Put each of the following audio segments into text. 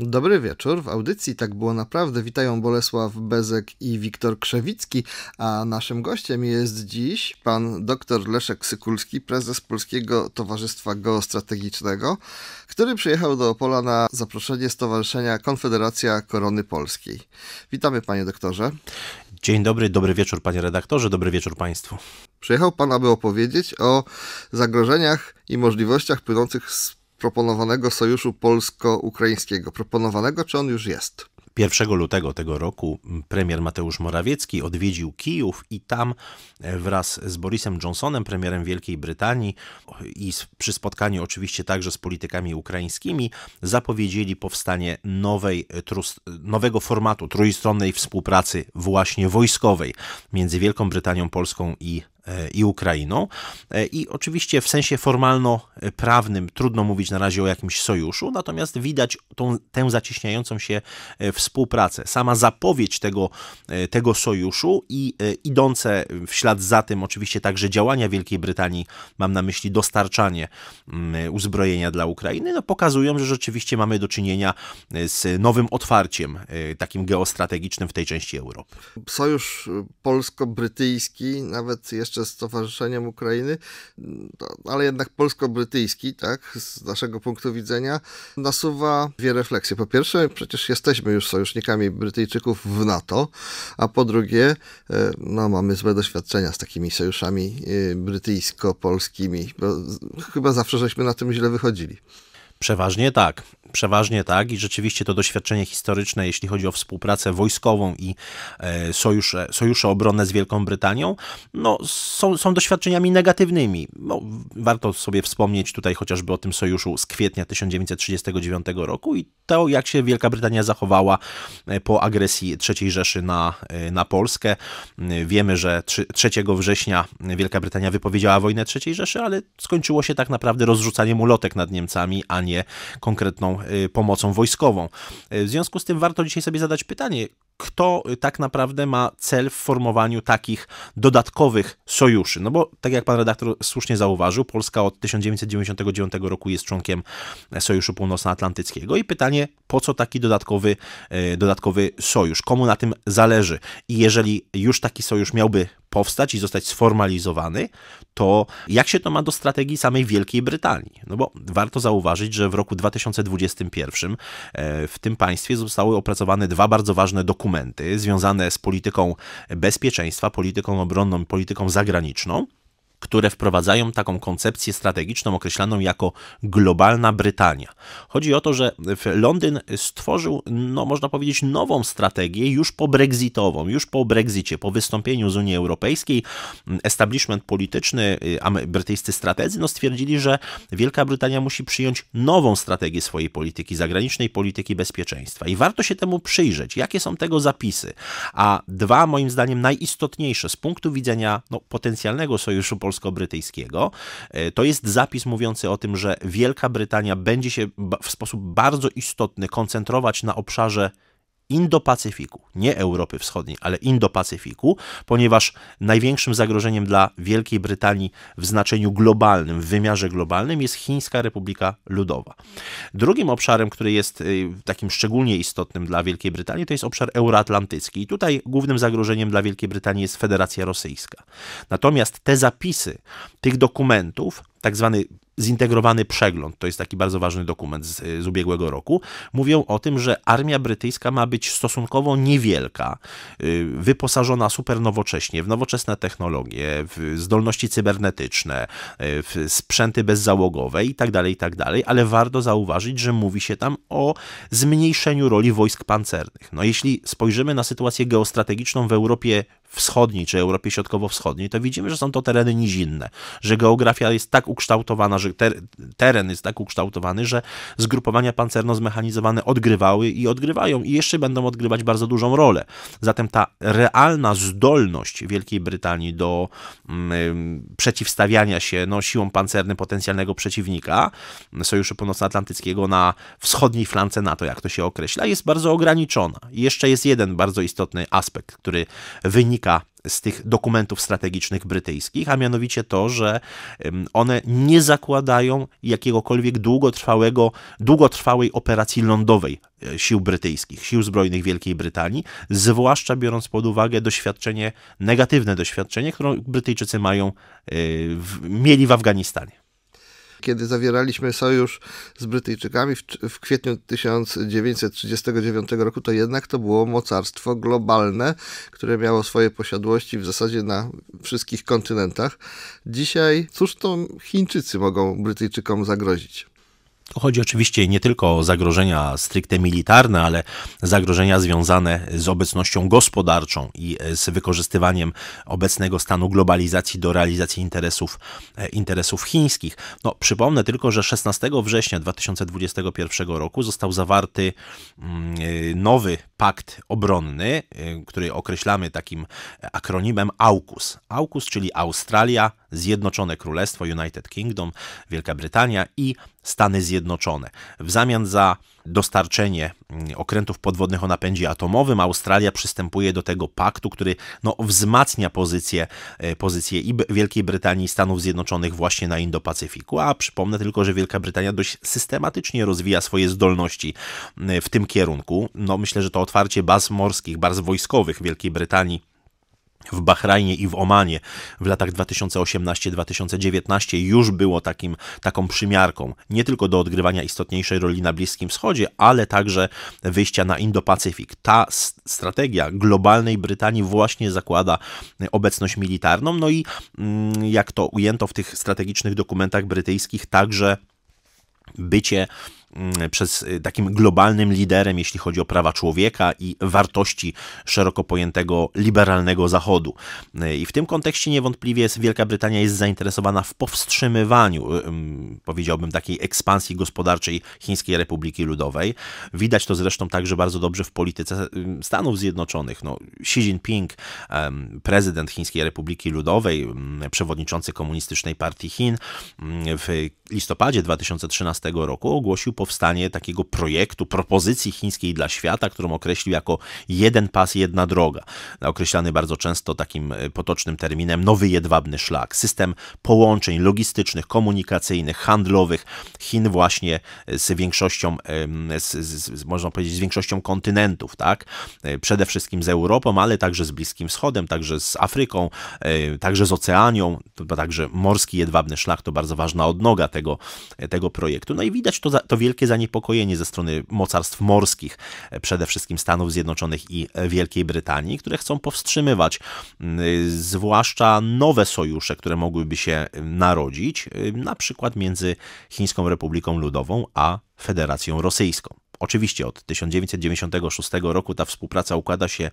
Dobry wieczór. W audycji Tak było naprawdę witają Bolesław Bezek i Wiktor Krzewicki, a naszym gościem jest dziś pan dr Leszek Sykulski, prezes Polskiego Towarzystwa Geostrategicznego, który przyjechał do Opola na zaproszenie Stowarzyszenia Konfederacja Korony Polskiej. Witamy panie doktorze. Dzień dobry, dobry wieczór panie redaktorze, dobry wieczór państwu. Przyjechał pan, aby opowiedzieć o zagrożeniach i możliwościach płynących z proponowanego sojuszu polsko-ukraińskiego. Proponowanego, czy on już jest? 1 lutego tego roku premier Mateusz Morawiecki odwiedził Kijów i tam e, wraz z Borisem Johnsonem, premierem Wielkiej Brytanii i przy spotkaniu oczywiście także z politykami ukraińskimi zapowiedzieli powstanie nowej, nowego formatu trójstronnej współpracy właśnie wojskowej między Wielką Brytanią, Polską i E, i Ukrainą. E, I oczywiście w sensie formalno-prawnym trudno mówić na razie o jakimś sojuszu, natomiast widać tą, tę zacieśniającą się e, współpracę. Sama zapowiedź tego, tego sojuszu i idące w ślad za tym oczywiście także działania Wielkiej Brytanii, mam na myśli dostarczanie mm, uzbrojenia dla Ukrainy, no pokazują, że rzeczywiście mamy do czynienia z nowym otwarciem takim geostrategicznym w tej części Europy. Sojusz polsko-brytyjski nawet jeszcze jeszcze Stowarzyszeniem Ukrainy, ale jednak polsko-brytyjski, tak, z naszego punktu widzenia, nasuwa dwie refleksje. Po pierwsze, przecież jesteśmy już sojusznikami Brytyjczyków w NATO, a po drugie, e, no, mamy złe doświadczenia z takimi sojuszami e, brytyjsko-polskimi, bo chyba zawsze żeśmy na tym źle wychodzili. Przeważnie tak. Przeważnie tak i rzeczywiście to doświadczenie historyczne, jeśli chodzi o współpracę wojskową i e, sojusze, sojusze obronne z Wielką Brytanią, no, są, są doświadczeniami negatywnymi. No, warto sobie wspomnieć tutaj chociażby o tym sojuszu z kwietnia 1939 roku i to, jak się Wielka Brytania zachowała e, po agresji III Rzeszy na, e, na Polskę. Wiemy, że 3 września Wielka Brytania wypowiedziała wojnę III Rzeszy, ale skończyło się tak naprawdę rozrzucaniem ulotek nad Niemcami, a nie nie konkretną y, pomocą wojskową. Y, w związku z tym warto dzisiaj sobie zadać pytanie, kto tak naprawdę ma cel w formowaniu takich dodatkowych sojuszy. No bo, tak jak pan redaktor słusznie zauważył, Polska od 1999 roku jest członkiem Sojuszu Północnoatlantyckiego i pytanie, po co taki dodatkowy, e, dodatkowy sojusz? Komu na tym zależy? I jeżeli już taki sojusz miałby powstać i zostać sformalizowany, to jak się to ma do strategii samej Wielkiej Brytanii? No bo warto zauważyć, że w roku 2021 e, w tym państwie zostały opracowane dwa bardzo ważne dokumenty, dokumenty związane z polityką bezpieczeństwa, polityką obronną, polityką zagraniczną, które wprowadzają taką koncepcję strategiczną określaną jako globalna Brytania. Chodzi o to, że Londyn stworzył, no można powiedzieć, nową strategię już po brexitową, już po brexicie, po wystąpieniu z Unii Europejskiej. Establishment polityczny, y, brytyjscy strategi, no stwierdzili, że Wielka Brytania musi przyjąć nową strategię swojej polityki zagranicznej, polityki bezpieczeństwa. I warto się temu przyjrzeć, jakie są tego zapisy. A dwa, moim zdaniem, najistotniejsze z punktu widzenia no, potencjalnego sojuszu polskiego, polsko-brytyjskiego. E, to jest zapis mówiący o tym, że Wielka Brytania będzie się w sposób bardzo istotny koncentrować na obszarze Indo-Pacyfiku, nie Europy Wschodniej, ale Indo-Pacyfiku, ponieważ największym zagrożeniem dla Wielkiej Brytanii w znaczeniu globalnym, w wymiarze globalnym jest Chińska Republika Ludowa. Drugim obszarem, który jest y, takim szczególnie istotnym dla Wielkiej Brytanii, to jest obszar euroatlantycki i tutaj głównym zagrożeniem dla Wielkiej Brytanii jest Federacja Rosyjska. Natomiast te zapisy tych dokumentów tak zwany zintegrowany przegląd, to jest taki bardzo ważny dokument z, z, ubiegłego roku, mówią o tym, że armia brytyjska ma być stosunkowo niewielka, y, wyposażona super nowocześnie, w nowoczesne technologie, w zdolności cybernetyczne, y, w sprzęty bezzałogowe i tak dalej, i tak dalej, ale warto zauważyć, że mówi się tam o zmniejszeniu roli wojsk pancernych. No jeśli spojrzymy na sytuację geostrategiczną w Europie Wschodniej czy Europie Środkowo-Wschodniej, to widzimy, że są to tereny nizinne, że geografia jest tak ukształtowana, że ter teren jest tak ukształtowany, że zgrupowania pancerno-zmechanizowane odgrywały i odgrywają i jeszcze będą odgrywać bardzo dużą rolę. Zatem ta realna zdolność Wielkiej Brytanii do mm, przeciwstawiania się no, siłom pancernym potencjalnego przeciwnika Sojuszu Północnoatlantyckiego na wschodniej flance NATO, jak to się określa, jest bardzo ograniczona. I jeszcze jest jeden bardzo istotny aspekt, który wynika wynika z tych dokumentów strategicznych brytyjskich, a mianowicie to, że one nie zakładają jakiegokolwiek długotrwałego, długotrwałej operacji lądowej e, sił brytyjskich, sił zbrojnych Wielkiej Brytanii, zwłaszcza biorąc pod uwagę doświadczenie, negatywne doświadczenie, które Brytyjczycy mają, e, w, mieli w Afganistanie kiedy zawieraliśmy sojusz z Brytyjczykami w, w kwietniu 1939 roku, to jednak to było mocarstwo globalne, które miało swoje posiadłości w zasadzie na wszystkich kontynentach. Dzisiaj, cóż to Chińczycy mogą Brytyjczykom zagrozić? Tu chodzi oczywiście nie tylko o zagrożenia stricte militarne, ale zagrożenia związane z obecnością gospodarczą i e, z wykorzystywaniem obecnego stanu globalizacji do realizacji interesów, e, interesów chińskich. No, przypomnę tylko, że 16 września 2021 roku został zawarty mm, e, nowy pakt obronny, y, który określamy takim e, akronimem AUKUS. AUKUS, czyli Australia, Zjednoczone Królestwo, United Kingdom, Wielka Brytania i Stany Zjednoczone. W zamian za dostarczenie mm, okrętów podwodnych o napędzie atomowym. Australia przystępuje do tego paktu, który no, wzmacnia pozycję, e, pozycję i Wielkiej Brytanii i Stanów Zjednoczonych właśnie na Indo-Pacyfiku. A przypomnę tylko, że Wielka Brytania dość systematycznie rozwija swoje zdolności w tym kierunku. No, myślę, że to otwarcie baz morskich, baz wojskowych Wielkiej Brytanii w Bahrajnie i w Omanie w latach 2018-2019 już było takim, taką przymiarką nie tylko do odgrywania istotniejszej roli na Bliskim Wschodzie, ale także wyjścia na Indo-Pacyfik. Ta strategia globalnej Brytanii właśnie zakłada y, obecność militarną, no i mm, jak to ujęto w tych strategicznych dokumentach brytyjskich, także bycie Mm, przez y, takim globalnym liderem, jeśli chodzi o prawa człowieka i wartości szeroko pojętego liberalnego Zachodu. Y, I w tym kontekście niewątpliwie Wielka Brytania jest zainteresowana w powstrzymywaniu, y, powiedziałbym, takiej ekspansji gospodarczej Chińskiej Republiki Ludowej. Widać to zresztą także bardzo dobrze w polityce Stanów Zjednoczonych. No, Xi Jinping, prezydent Chińskiej Republiki Ludowej, mm, przewodniczący Komunistycznej Partii Chin, mm, w listopadzie 2013 roku ogłosił powstanie takiego projektu, propozycji chińskiej dla świata, którą określił jako jeden pas, jedna droga. Określany bardzo często takim e, potocznym terminem nowy jedwabny szlak. System połączeń logistycznych, komunikacyjnych, handlowych Chin właśnie e, z większością, z, z, można powiedzieć, z większością kontynentów, tak? E, przede wszystkim z Europą, ale także z Bliskim Wschodem, także z Afryką, także z Oceanią, także morski jedwabny szlak to bardzo ważna odnoga tego, tego projektu. No i widać to, to wielkie wielkie zaniepokojenie ze strony mocarstw morskich, e, przede wszystkim Stanów Zjednoczonych i e, Wielkiej Brytanii, które chcą powstrzymywać y, zwłaszcza nowe sojusze, które mogłyby się y, narodzić, y, na przykład między Chińską Republiką Ludową a Federacją Rosyjską. Oczywiście od 1996 roku ta współpraca układa się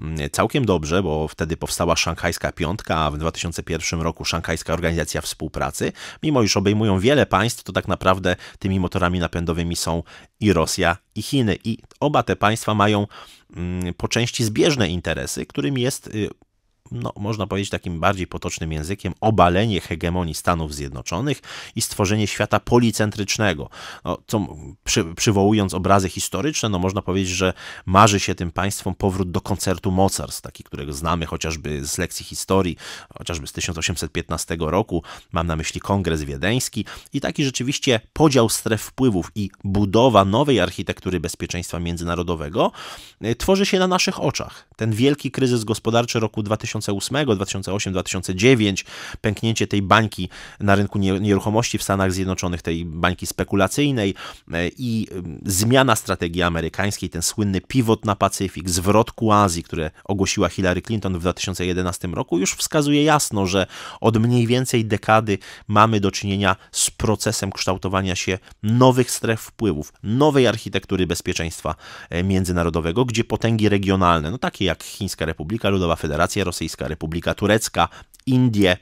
mm, całkiem dobrze, bo wtedy powstała Szanghajska Piątka, a w 2001 roku Szanghajska Organizacja Współpracy. Mimo iż obejmują wiele państw, to tak naprawdę tymi motorami napędowymi są i Rosja, i Chiny. I oba te państwa mają mm, po części zbieżne interesy, którym jest y, no, można powiedzieć takim bardziej potocznym językiem, obalenie hegemonii Stanów Zjednoczonych i stworzenie świata policentrycznego. No, co, przy, przywołując obrazy historyczne, no, można powiedzieć, że marzy się tym państwom powrót do koncertu mocarstw, taki, którego znamy chociażby z lekcji historii, chociażby z 1815 roku, mam na myśli Kongres Wiedeński i taki rzeczywiście podział stref wpływów i budowa nowej architektury bezpieczeństwa międzynarodowego y, tworzy się na naszych oczach ten wielki kryzys gospodarczy roku 2008, 2008, 2009, pęknięcie tej bańki na rynku nieruchomości w Stanach Zjednoczonych, tej bańki spekulacyjnej e, i zmiana strategii amerykańskiej, ten słynny pivot na Pacyfik, zwrot ku Azji, które ogłosiła Hillary Clinton w 2011 roku, już wskazuje jasno, że od mniej więcej dekady mamy do czynienia z procesem kształtowania się nowych stref wpływów, nowej architektury bezpieczeństwa e, międzynarodowego, gdzie potęgi regionalne, no takie takie jak Chińska Republika Ludowa, Federacja Rosyjska, Republika Turecka, Indie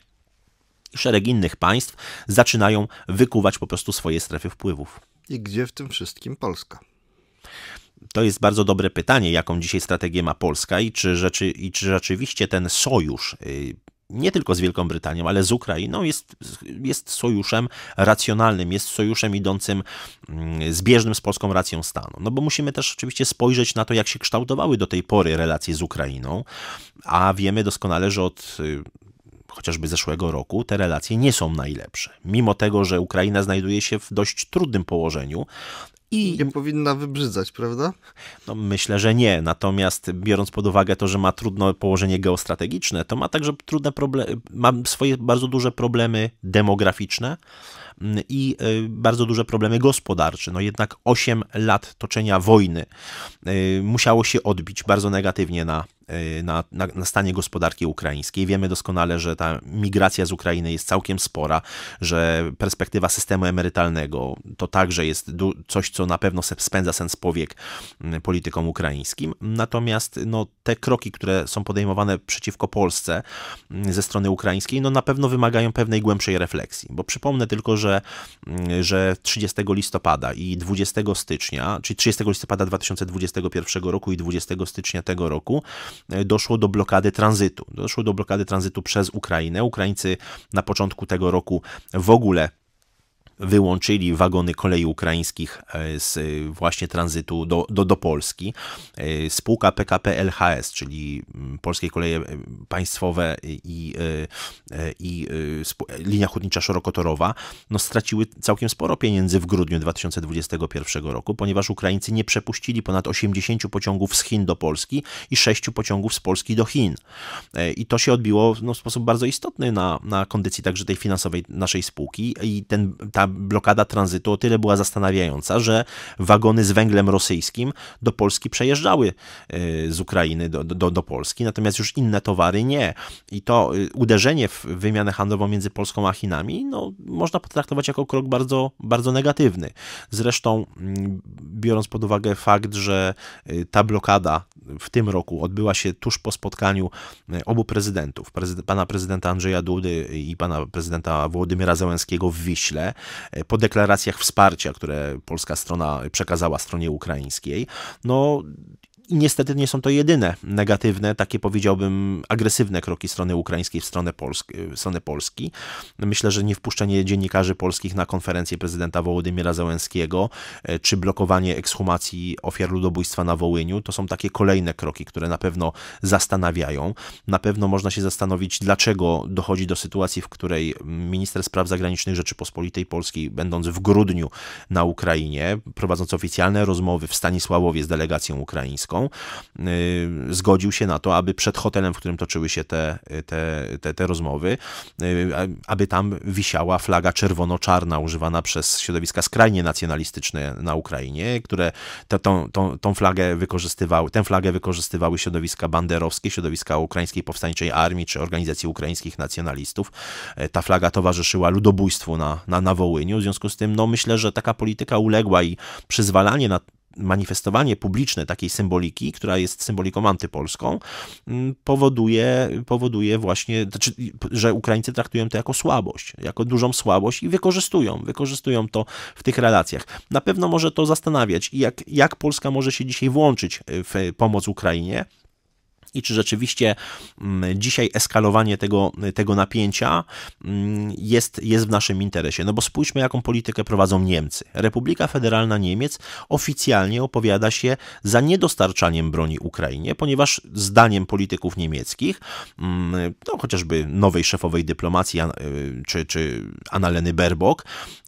i szereg innych państw zaczynają wykuwać po prostu swoje strefy wpływów. I gdzie w tym wszystkim Polska? To jest bardzo dobre pytanie, jaką dzisiaj strategię ma Polska i czy, rzeczy, i czy rzeczywiście ten sojusz y, nie tylko z Wielką Brytanią, ale z Ukrainą jest, jest sojuszem racjonalnym, jest sojuszem idącym mm, zbieżnym z polską racją stanu. No bo musimy też oczywiście spojrzeć na to, jak się kształtowały do tej pory relacje z Ukrainą, a wiemy doskonale, że od y, chociażby zeszłego roku, te relacje nie są najlepsze. Mimo tego, że Ukraina znajduje się w dość trudnym położeniu, i... Nie powinna wybrzydzać, prawda? No, myślę, że nie. Natomiast biorąc pod uwagę to, że ma trudne położenie geostrategiczne, to ma także trudne problemy, ma swoje bardzo duże problemy demograficzne mm, i y, bardzo duże problemy gospodarcze. No jednak 8 lat toczenia wojny y, musiało się odbić bardzo negatywnie na Y, na, na, na, stanie gospodarki ukraińskiej. Wiemy doskonale, że ta migracja z Ukrainy jest całkiem spora, że perspektywa systemu emerytalnego to także jest coś, co na pewno spędza sens powiek mm, politykom ukraińskim. Natomiast no, te kroki, które są podejmowane przeciwko Polsce mm, ze strony ukraińskiej, no, na pewno wymagają pewnej głębszej refleksji. Bo przypomnę tylko, że, mm, że 30 listopada i 20 stycznia, czyli 30 listopada 2021 roku i 20 stycznia tego roku, E, doszło do blokady tranzytu. Doszło do blokady tranzytu przez Ukrainę. Ukraińcy na początku tego roku w ogóle wyłączyli wagony kolei ukraińskich e, z e, właśnie tranzytu do, do, do Polski. E, spółka PKP LHS, czyli mm, Polskie Koleje Państwowe i, i linia hutnicza szerokotorowa, no straciły całkiem sporo pieniędzy w grudniu 2021 roku, ponieważ Ukraińcy nie przepuścili ponad 80 pociągów z Chin do Polski i 6 pociągów z Polski do Chin. I to się odbiło no, w sposób bardzo istotny na, na kondycji także tej finansowej naszej spółki i ten, ta blokada tranzytu o tyle była zastanawiająca, że wagony z węglem rosyjskim do Polski przejeżdżały e, z Ukrainy do, do, do Polski, natomiast już inne towary nie. I to e, uderzenie w wymianę handlową między Polską a Chinami no, można potraktować jako krok bardzo, bardzo negatywny. Zresztą, mm, biorąc pod uwagę fakt, że e, ta blokada w tym roku odbyła się tuż po spotkaniu obu prezydentów, prezyd pana prezydenta Andrzeja Dudy i pana prezydenta Włodymyra Zełenskiego w Wiśle, E, po deklaracjach wsparcia, które polska strona przekazała stronie ukraińskiej, no i niestety nie są to jedyne negatywne, takie powiedziałbym agresywne kroki strony ukraińskiej w stronę, Polski. W stronę Polski. Myślę, że nie wpuszczenie dziennikarzy polskich na konferencję prezydenta Wołodymyra Załęskiego, e, czy blokowanie ekshumacji ofiar ludobójstwa na Wołyniu, to są takie kolejne kroki, które na pewno zastanawiają. Na pewno można się zastanowić, dlaczego dochodzi do sytuacji, w której minister spraw zagranicznych Rzeczypospolitej Polskiej, będąc w grudniu na Ukrainie, prowadząc oficjalne rozmowy w Stanisławowie z delegacją ukraińską, Y, zgodził się na to, aby przed hotelem, w którym toczyły się te, te, te, te rozmowy, y, aby tam wisiała flaga czerwono-czarna używana przez środowiska skrajnie nacjonalistyczne na Ukrainie, które te, tą, tą, tą flagę wykorzystywały, tę flagę wykorzystywały środowiska banderowskie, środowiska Ukraińskiej Powstańczej Armii czy organizacji ukraińskich nacjonalistów. E, ta flaga towarzyszyła ludobójstwu na, na, na Wołyniu, w związku z tym no, myślę, że taka polityka uległa i przyzwalanie na manifestowanie publiczne takiej symboliki, która jest symboliką antypolską, mm, powoduje, powoduje właśnie, znaczy, że Ukraińcy traktują to jako słabość, jako dużą słabość i wykorzystują, wykorzystują to w tych relacjach. Na pewno może to zastanawiać, jak, jak Polska może się dzisiaj włączyć w pomoc Ukrainie i czy rzeczywiście mm, dzisiaj eskalowanie tego, tego napięcia mm, jest, jest w naszym interesie. No bo spójrzmy, jaką politykę prowadzą Niemcy. Republika Federalna Niemiec oficjalnie opowiada się za niedostarczaniem broni Ukrainie, ponieważ zdaniem polityków niemieckich, mm, no chociażby nowej szefowej dyplomacji y, czy, czy Annaleny Berbok,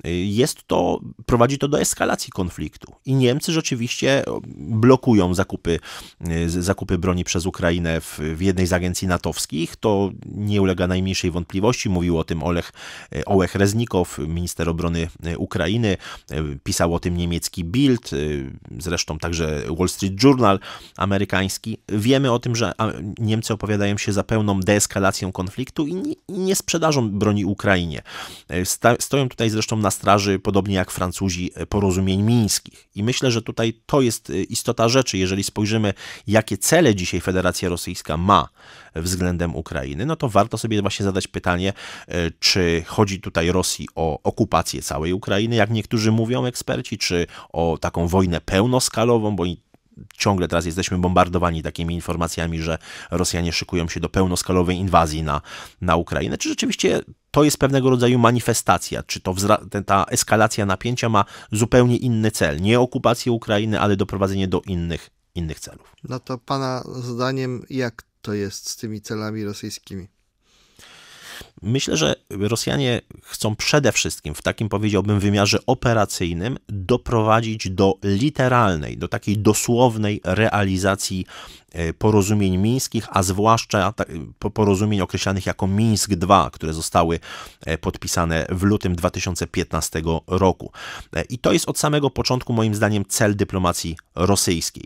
y, jest to, prowadzi to do eskalacji konfliktu. I Niemcy rzeczywiście blokują zakupy, y, zakupy broni przez Ukrainę Ukrainę w, w jednej z agencji natowskich. To nie ulega najmniejszej wątpliwości. Mówił o tym Olech, e, Ołech Reznikow, minister obrony e, Ukrainy. E, pisał o tym niemiecki Bild, zresztą także Wall Street Journal amerykański. Wiemy o tym, że Niemcy opowiadają się za pełną deeskalacją konfliktu i nie, nie sprzedażą broni Ukrainie. Sta, stoją tutaj zresztą na straży, podobnie jak Francuzi, porozumień mińskich. I myślę, że tutaj to jest istota rzeczy. Jeżeli spojrzymy, jakie cele dzisiaj Federacja Federacja Rosyjska ma względem Ukrainy, no to warto sobie właśnie zadać pytanie, e, czy chodzi tutaj Rosji o okupację całej Ukrainy, jak niektórzy mówią eksperci, czy o taką wojnę pełnoskalową, bo ciągle teraz jesteśmy bombardowani takimi informacjami, że Rosjanie szykują się do pełnoskalowej inwazji na, na Ukrainę. Czy rzeczywiście to jest pewnego rodzaju manifestacja? Czy to ta eskalacja napięcia ma zupełnie inny cel? Nie okupację Ukrainy, ale doprowadzenie do innych innych celów. No to Pana zdaniem, jak to jest z tymi celami rosyjskimi? Myślę, że Rosjanie chcą przede wszystkim w takim powiedziałbym wymiarze operacyjnym doprowadzić do literalnej, do takiej dosłownej realizacji e, porozumień mińskich, a zwłaszcza e, porozumień określanych jako Mińsk II, które zostały e, podpisane w lutym 2015 roku. I to jest od samego początku moim zdaniem cel dyplomacji rosyjskiej.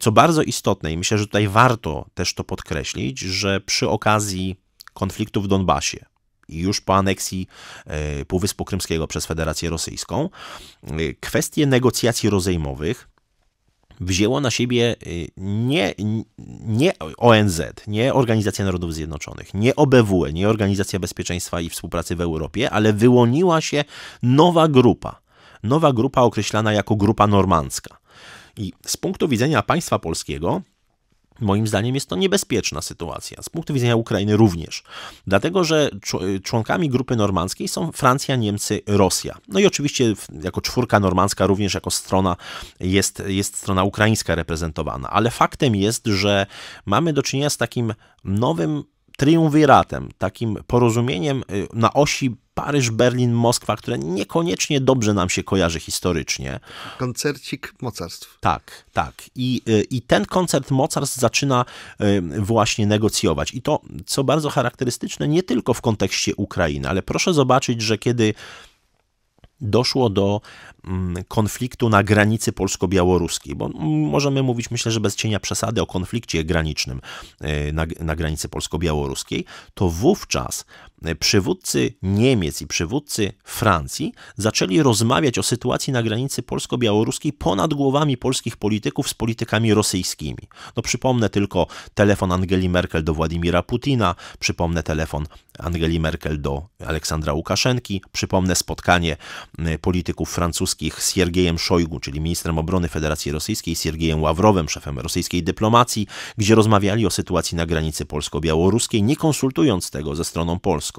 Co bardzo istotne i myślę, że tutaj warto też to podkreślić, że przy okazji konfliktu w Donbasie już po aneksji e, Półwyspu Krymskiego przez Federację Rosyjską, e, kwestie negocjacji rozejmowych wzięło na siebie e, nie, nie ONZ, nie Organizacja Narodów Zjednoczonych, nie OBWE, nie Organizacja Bezpieczeństwa i Współpracy w Europie, ale wyłoniła się nowa grupa. Nowa grupa określana jako grupa normandzka. I z punktu widzenia państwa polskiego, Moim zdaniem jest to niebezpieczna sytuacja, z punktu widzenia Ukrainy również, dlatego że członkami grupy normandzkiej są Francja, Niemcy, Rosja. No i oczywiście jako czwórka normandzka również jako strona jest, jest strona ukraińska reprezentowana, ale faktem jest, że mamy do czynienia z takim nowym triumviratem, takim porozumieniem y, na osi Paryż, Berlin, Moskwa, które niekoniecznie dobrze nam się kojarzy historycznie. Koncercik mocarstw. Tak, tak. I, y, i ten koncert mocarstw zaczyna y, właśnie negocjować. I to, co bardzo charakterystyczne, nie tylko w kontekście Ukrainy, ale proszę zobaczyć, że kiedy doszło do mm, konfliktu na granicy polsko-białoruskiej, bo mm, możemy mówić, myślę, że bez cienia przesady o konflikcie granicznym y, na, na granicy polsko-białoruskiej, to wówczas przywódcy Niemiec i przywódcy Francji zaczęli rozmawiać o sytuacji na granicy polsko-białoruskiej ponad głowami polskich polityków z politykami rosyjskimi. No przypomnę tylko telefon Angeli Merkel do Władimira Putina, przypomnę telefon Angeli Merkel do Aleksandra Łukaszenki, przypomnę spotkanie polityków francuskich z Siergiejem Szojgu, czyli ministrem obrony Federacji Rosyjskiej, Siergiejem Ławrowem, szefem rosyjskiej dyplomacji, gdzie rozmawiali o sytuacji na granicy polsko-białoruskiej, nie konsultując tego ze stroną polską.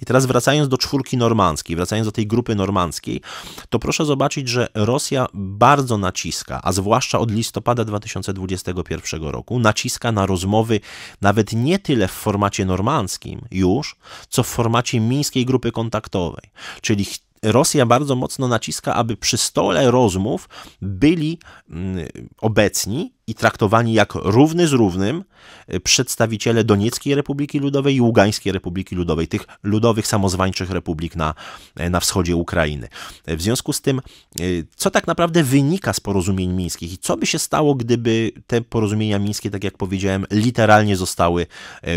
I teraz wracając do czwórki normandzkiej, wracając do tej grupy normandzkiej, to proszę zobaczyć, że Rosja bardzo naciska, a zwłaszcza od listopada 2021 roku, naciska na rozmowy nawet nie tyle w formacie normandzkim już, co w formacie mińskiej grupy kontaktowej. Czyli Rosja bardzo mocno naciska, aby przy stole rozmów byli mm, obecni i traktowani jak równy z równym e, przedstawiciele Donieckiej Republiki Ludowej i Ługańskiej Republiki Ludowej, tych ludowych samozwańczych republik na, e, na wschodzie Ukrainy. E, w związku z tym, co tak naprawdę wynika z porozumień mińskich i co by się stało, gdyby te porozumienia mińskie, tak jak powiedziałem, literalnie zostały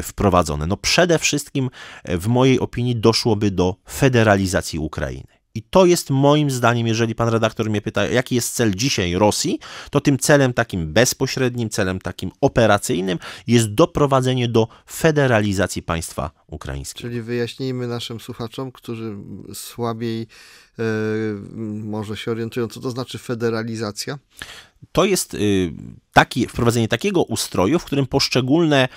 wprowadzone? No przede wszystkim, w mojej opinii, doszłoby do federalizacji Ukrainy. I to jest moim zdaniem, jeżeli pan redaktor mnie pyta, jaki jest cel dzisiaj Rosji, to tym celem takim bezpośrednim, celem takim operacyjnym jest doprowadzenie do federalizacji państwa ukraińskiego. Czyli wyjaśnijmy naszym słuchaczom, którzy słabiej yy, może się orientują, co to znaczy federalizacja? to jest y, taki, wprowadzenie takiego ustroju, w którym poszczególne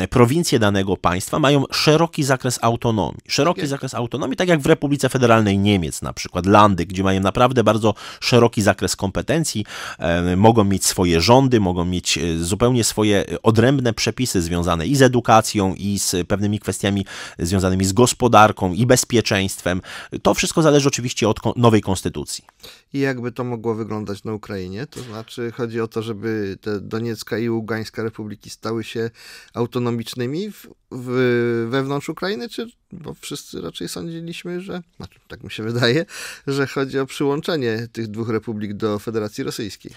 y, prowincje danego państwa mają szeroki zakres autonomii. Szeroki zakres autonomii, tak jak w Republice Federalnej Niemiec na przykład, Landy, gdzie mają naprawdę bardzo szeroki zakres kompetencji, e, mogą mieć swoje rządy, mogą mieć e, zupełnie swoje e, odrębne przepisy związane i z edukacją, i z pewnymi kwestiami związanymi z gospodarką, i bezpieczeństwem. To wszystko zależy oczywiście od nowej konstytucji. I jakby to mogło wyglądać na Ukrainie, to znaczy czy chodzi o to, żeby te Doniecka i Ługańska republiki stały się autonomicznymi w, w, wewnątrz Ukrainy, czy bo wszyscy raczej sądziliśmy, że, znaczy, tak mi się wydaje, że chodzi o przyłączenie tych dwóch republik do Federacji Rosyjskiej.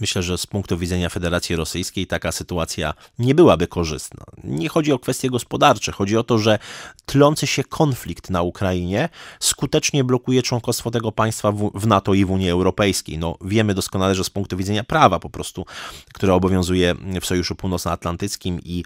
Myślę, że z punktu widzenia Federacji Rosyjskiej taka sytuacja nie byłaby korzystna. Nie chodzi o kwestie gospodarcze, chodzi o to, że tlący się konflikt na Ukrainie skutecznie blokuje członkostwo tego państwa w NATO i w Unii Europejskiej. No, wiemy doskonale, że z punktu widzenia prawa po prostu, które obowiązuje w Sojuszu Północnoatlantyckim i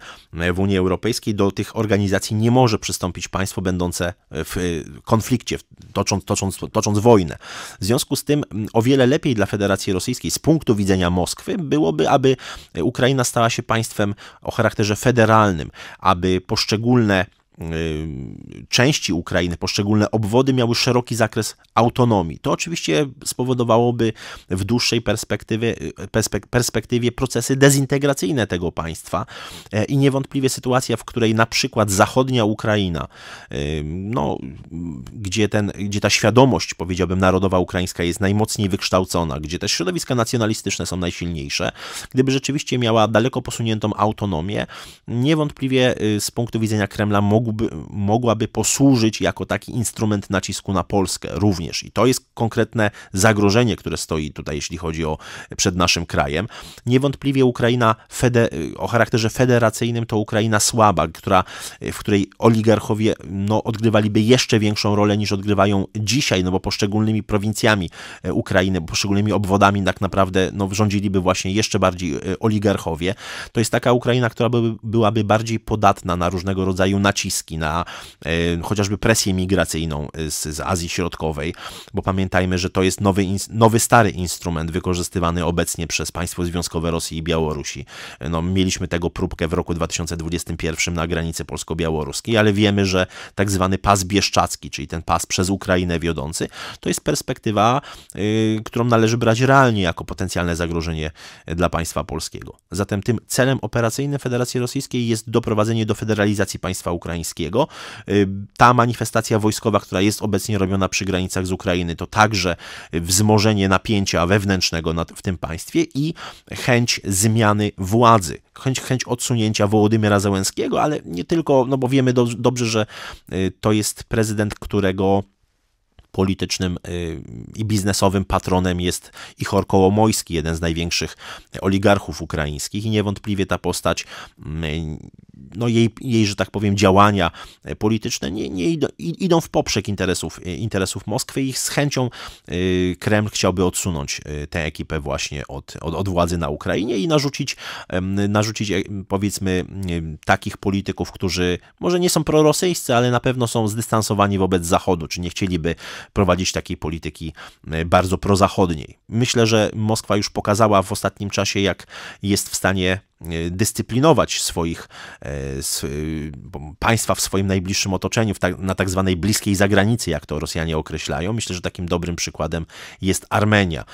w Unii Europejskiej, do tych organizacji nie może przystąpić państwo będące w konflikcie, tocząc, tocząc, tocząc wojnę. W związku z tym mm, o wiele lepiej dla Federacji Rosyjskiej z punktu widzenia widzenia Moskwy byłoby, aby Ukraina stała się państwem o charakterze federalnym, aby poszczególne Y, części Ukrainy, poszczególne obwody miały szeroki zakres autonomii. To oczywiście spowodowałoby w dłuższej perspektywie, y, perspektywie procesy dezintegracyjne tego państwa e, i niewątpliwie sytuacja, w której na przykład zachodnia Ukraina, y, no, gdzie, ten, gdzie ta świadomość, powiedziałbym, narodowa ukraińska jest najmocniej wykształcona, gdzie te środowiska nacjonalistyczne są najsilniejsze, gdyby rzeczywiście miała daleko posuniętą autonomię, niewątpliwie z punktu widzenia Kremla mogłaby mógłby, mogłaby posłużyć jako taki instrument nacisku na Polskę również. I to jest konkretne zagrożenie, które stoi tutaj, jeśli chodzi o e, przed naszym krajem. Niewątpliwie Ukraina fede, e, o charakterze federacyjnym to Ukraina słaba, która, e, w której oligarchowie no, odgrywaliby jeszcze większą rolę niż odgrywają dzisiaj, no bo poszczególnymi prowincjami Ukrainy, poszczególnymi obwodami tak naprawdę no, rządziliby właśnie jeszcze bardziej oligarchowie. To jest taka Ukraina, która by, byłaby bardziej podatna na różnego rodzaju naciski naciski na e, chociażby presję migracyjną e, z, z Azji Środkowej, bo pamiętajmy, że to jest nowy, nowy stary instrument wykorzystywany obecnie przez państwo związkowe Rosji i Białorusi. E, no, mieliśmy tego próbkę w roku 2021 na granicy polsko-białoruskiej, ale wiemy, że tak zwany pas bieszczacki, czyli ten pas przez Ukrainę wiodący, to jest perspektywa, yy, którą należy brać realnie jako potencjalne zagrożenie dla państwa polskiego. Zatem tym celem operacyjnym Federacji Rosyjskiej jest doprowadzenie do federalizacji państwa Ukrainy Y, ta manifestacja wojskowa, która jest obecnie robiona przy granicach z Ukrainy, to także wzmożenie napięcia wewnętrznego w tym państwie i chęć zmiany władzy, chęć, chęć odsunięcia Wołodymyra Zełenskiego, ale nie tylko, no bo wiemy do, dobrze, że y, to jest prezydent, którego politycznym y, i biznesowym patronem jest Ichor Kołomojski, jeden z największych oligarchów ukraińskich i niewątpliwie ta postać mm, no jej, jej, że tak powiem, działania polityczne nie, nie idą, idą w poprzek interesów, interesów Moskwy i z chęcią y, Kreml chciałby odsunąć y, tę ekipę właśnie od, od, od władzy na Ukrainie i narzucić, narzucić e, powiedzmy takich polityków, którzy może nie są prorosyjscy, ale na pewno są zdystansowani wobec Zachodu, czy nie chcieliby prowadzić takiej polityki e, bardzo prozachodniej. Myślę, że Moskwa już pokazała w ostatnim czasie, jak jest w stanie E, dyscyplinować swoich e, e, państwa w swoim najbliższym otoczeniu, tak, na tak zwanej bliskiej zagranicy, jak to Rosjanie określają. Myślę, że takim dobrym przykładem jest Armenia.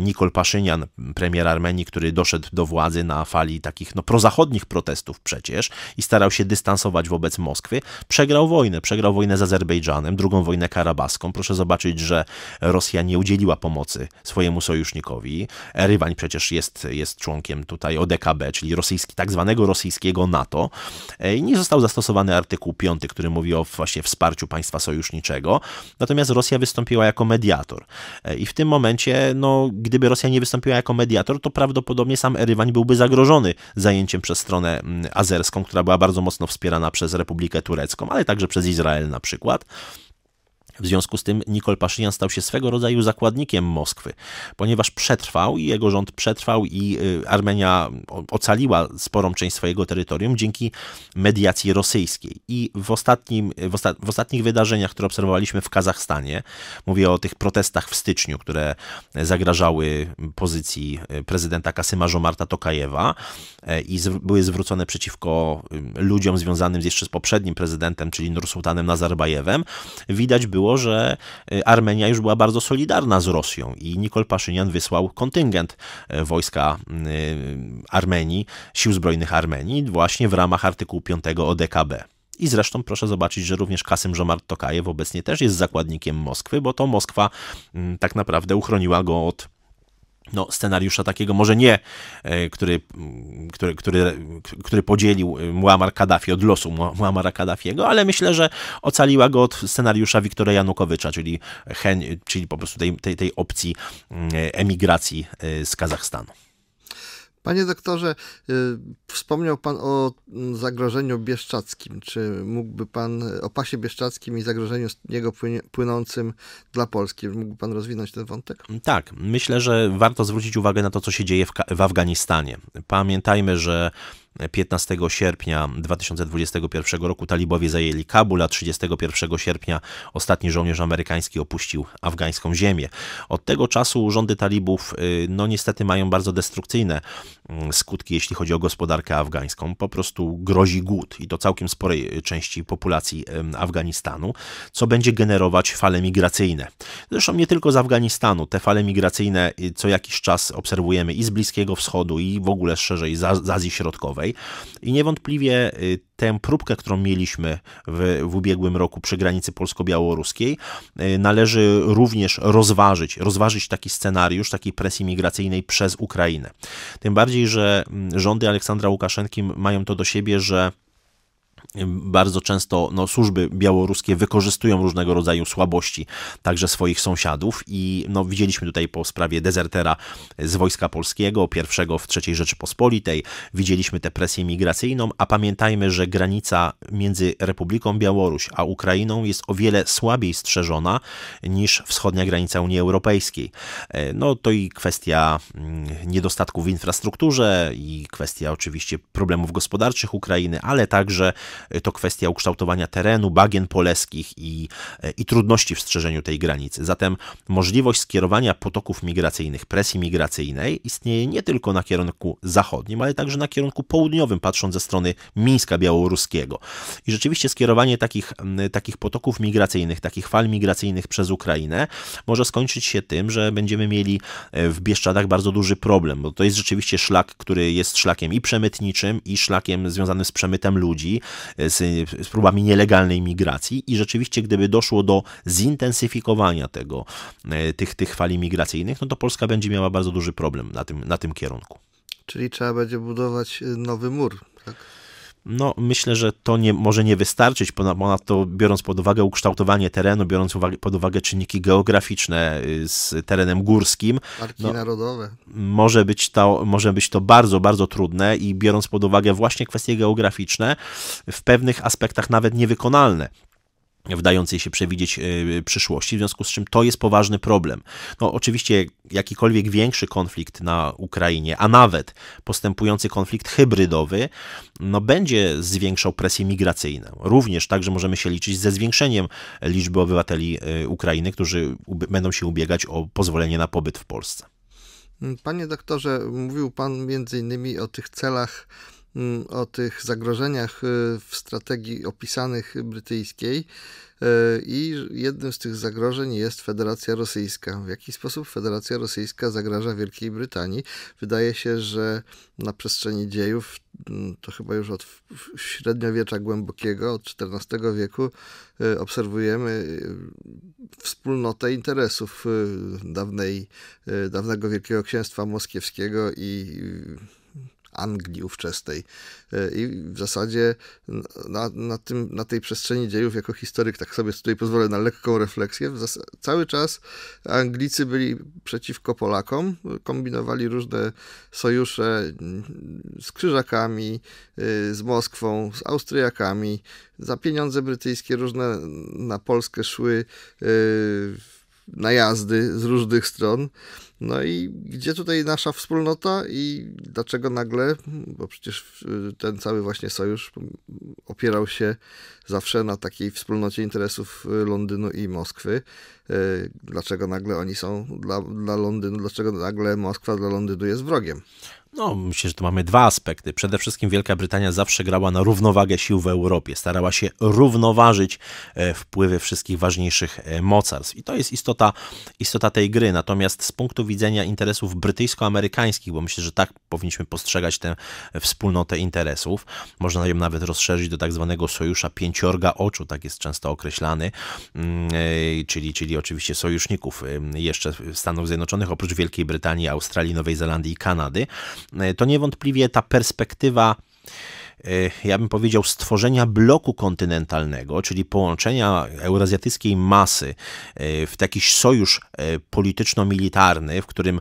Nikol Paszynian, premier Armenii, który doszedł do władzy na fali takich no, prozachodnich protestów przecież i starał się dystansować wobec Moskwy, przegrał wojnę. Przegrał wojnę z Azerbejdżanem, drugą wojnę karabaską. Proszę zobaczyć, że Rosja nie udzieliła pomocy swojemu sojusznikowi. Erywań przecież jest, jest członkiem tutaj ODKB, czyli rosyjski, tak zwanego rosyjskiego NATO. E, nie został zastosowany artykuł 5, który mówi o właśnie wsparciu państwa sojuszniczego, natomiast Rosja wystąpiła jako mediator. E, I w tym momencie, no, gdyby Rosja nie wystąpiła jako mediator, to prawdopodobnie sam Erywań byłby zagrożony zajęciem przez stronę mm, azerską, która była bardzo mocno wspierana przez Republikę Turecką, ale także przez Izrael na przykład. W związku z tym Nikol Paszynian stał się swego rodzaju zakładnikiem Moskwy, ponieważ przetrwał i jego rząd przetrwał i y, Armenia ocaliła sporą część swojego terytorium dzięki mediacji rosyjskiej. I w, ostatnim, w, osta w ostatnich wydarzeniach, które obserwowaliśmy w Kazachstanie, mówię o tych protestach w styczniu, które zagrażały pozycji y, prezydenta Kasyma Żomarta Tokajewa e, i były zwrócone przeciwko y, ludziom związanym jeszcze z poprzednim prezydentem, czyli Nursultanem Nazarbajewem, widać było, że y, Armenia już była bardzo solidarna z Rosją i Nikol Paszynian wysłał kontyngent e, wojska mm, y, Armenii, sił zbrojnych Armenii właśnie w ramach artykułu 5 ODKB. I zresztą proszę zobaczyć, że również Kasym Żomart Tokajew obecnie też jest zakładnikiem Moskwy, bo to Moskwa mm, tak naprawdę uchroniła go od no, scenariusza takiego, może nie, e, który, który, który, który podzielił e, Muammar Kaddafi od losu Muammara Kaddafiego, ale myślę, że ocaliła go od scenariusza Wiktora Janukowycza, czyli, hen, czyli po prostu tej, tej, tej opcji mm, emigracji e, z Kazachstanu. Panie doktorze, y, wspomniał Pan o mm, zagrożeniu bieszczackim. Czy mógłby Pan, y, o pasie bieszczackim i zagrożeniu z niego płynącym dla Polski, mógłby Pan rozwinąć ten wątek? Mm, tak, myślę, że warto zwrócić uwagę na to, co się dzieje w, w Afganistanie. Pamiętajmy, że 15 sierpnia 2021 roku talibowie zajęli Kabul, a 31 sierpnia ostatni żołnierz amerykański opuścił afgańską ziemię. Od tego czasu rządy talibów, y, no niestety, mają bardzo destrukcyjne Mm, skutki, jeśli chodzi o gospodarkę afgańską. Po prostu grozi głód i to całkiem sporej y, części populacji Afganistanu, co będzie generować fale migracyjne. Zresztą nie tylko z Afganistanu. Te fale migracyjne y, co jakiś czas obserwujemy i z Bliskiego Wschodu, i w ogóle szerzej z Azji Środkowej. I niewątpliwie y, tę próbkę, którą mieliśmy w, w ubiegłym roku przy granicy polsko-białoruskiej, e, należy również rozważyć, rozważyć taki scenariusz takiej presji migracyjnej przez Ukrainę. Tym bardziej, że mm, rządy Aleksandra Łukaszenki mają to do siebie, że bardzo często no, służby białoruskie wykorzystują różnego rodzaju słabości także swoich sąsiadów i no, widzieliśmy tutaj po sprawie dezertera z Wojska Polskiego, pierwszego w III Rzeczypospolitej, widzieliśmy tę presję migracyjną, a pamiętajmy, że granica między Republiką Białoruś a Ukrainą jest o wiele słabiej strzeżona niż wschodnia granica Unii Europejskiej. E, no to i kwestia mm, niedostatków w infrastrukturze i kwestia oczywiście problemów gospodarczych Ukrainy, ale także Y, to kwestia ukształtowania terenu, bagien poleskich i, e, i trudności w strzeżeniu tej granicy. Zatem możliwość skierowania potoków migracyjnych, presji migracyjnej istnieje nie tylko na kierunku zachodnim, ale także na kierunku południowym, patrząc ze strony Mińska Białoruskiego. I rzeczywiście skierowanie takich, takich potoków migracyjnych, takich fal migracyjnych przez Ukrainę może skończyć się tym, że będziemy mieli e, w Bieszczadach bardzo duży problem, bo to jest rzeczywiście szlak, który jest szlakiem i przemytniczym, i szlakiem związanym z przemytem ludzi, z, z próbami nielegalnej migracji i rzeczywiście gdyby doszło do zintensyfikowania tego, e, tych, tych fali migracyjnych, no to Polska będzie miała bardzo duży problem na tym, na tym kierunku. Czyli trzeba będzie budować e, nowy mur, tak? No, myślę, że to nie, może nie wystarczyć, ponadto biorąc pod uwagę ukształtowanie terenu, biorąc pod uwagę czynniki geograficzne y, z terenem górskim. Parki no, narodowe. Może być, to, może być to bardzo, bardzo trudne i biorąc pod uwagę właśnie kwestie geograficzne, w pewnych aspektach nawet niewykonalne w dającej się przewidzieć e, przyszłości, w związku z czym to jest poważny problem. No, oczywiście jakikolwiek większy konflikt na Ukrainie, a nawet postępujący konflikt hybrydowy, no, będzie zwiększał presję migracyjną. Również także możemy się liczyć ze zwiększeniem liczby obywateli e, Ukrainy, którzy będą się ubiegać o pozwolenie na pobyt w Polsce. Panie doktorze, mówił Pan między innymi o tych celach Mm, o tych zagrożeniach y, w strategii opisanych brytyjskiej y, i jednym z tych zagrożeń jest Federacja Rosyjska. W jaki sposób Federacja Rosyjska zagraża Wielkiej Brytanii? Wydaje się, że na przestrzeni dziejów, mm, to chyba już od średniowiecza głębokiego, od XIV wieku, y, obserwujemy wspólnotę interesów dawnej, dawnego Wielkiego Księstwa Moskiewskiego i Anglii ówczesnej. E, I w zasadzie na, na, tym, na tej przestrzeni dziejów, jako historyk, tak sobie tutaj pozwolę na lekką refleksję, cały czas Anglicy byli przeciwko Polakom, kombinowali różne sojusze mm, z Krzyżakami, y, z Moskwą, z Austriakami. Za pieniądze brytyjskie różne na Polskę szły y, najazdy z różnych stron. No i gdzie tutaj nasza wspólnota i dlaczego nagle, bo przecież y, ten cały właśnie sojusz opierał się zawsze na takiej wspólnocie interesów y, Londynu i Moskwy. Y, dlaczego nagle oni są dla, dla Londynu, dlaczego nagle Moskwa dla Londynu jest wrogiem? No, myślę, że tu mamy dwa aspekty. Przede wszystkim Wielka Brytania zawsze grała na równowagę sił w Europie, starała się równoważyć e, wpływy wszystkich ważniejszych e, mocarstw. I to jest istota, istota tej gry. Natomiast z punktu widzenia interesów brytyjsko-amerykańskich, bo myślę, że tak powinniśmy postrzegać tę e, wspólnotę interesów, można ją nawet rozszerzyć do tak zwanego sojusza pięciorga oczu, tak jest często określany, mm, czyli, czyli oczywiście sojuszników jeszcze Stanów Zjednoczonych, oprócz Wielkiej Brytanii, Australii, Nowej Zelandii i Kanady. E, to niewątpliwie ta perspektywa e, ja bym powiedział, stworzenia bloku kontynentalnego, czyli połączenia eurazjatyckiej masy e, w jakiś sojusz polityczno-militarny, w którym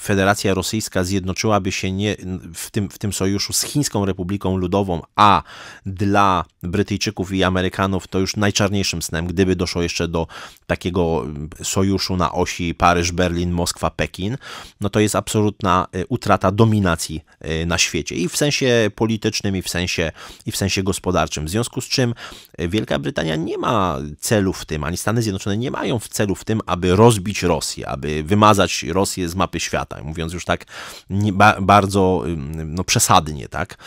Federacja Rosyjska zjednoczyłaby się nie, w, tym, w tym sojuszu z Chińską Republiką Ludową, a dla Brytyjczyków i Amerykanów to już najczarniejszym snem, gdyby doszło jeszcze do takiego y, sojuszu na osi Paryż-Berlin, Moskwa-Pekin, no to jest absolutna y, utrata dominacji y, na świecie i w sensie politycznym, i w sensie, i w sensie gospodarczym. W związku z czym Wielka Brytania nie ma celu w tym, ani Stany Zjednoczone nie mają w celu w tym, aby rozbić Rosję, aby wymazać Rosję z mapy świata, mówiąc już tak bardzo no, przesadnie, tak?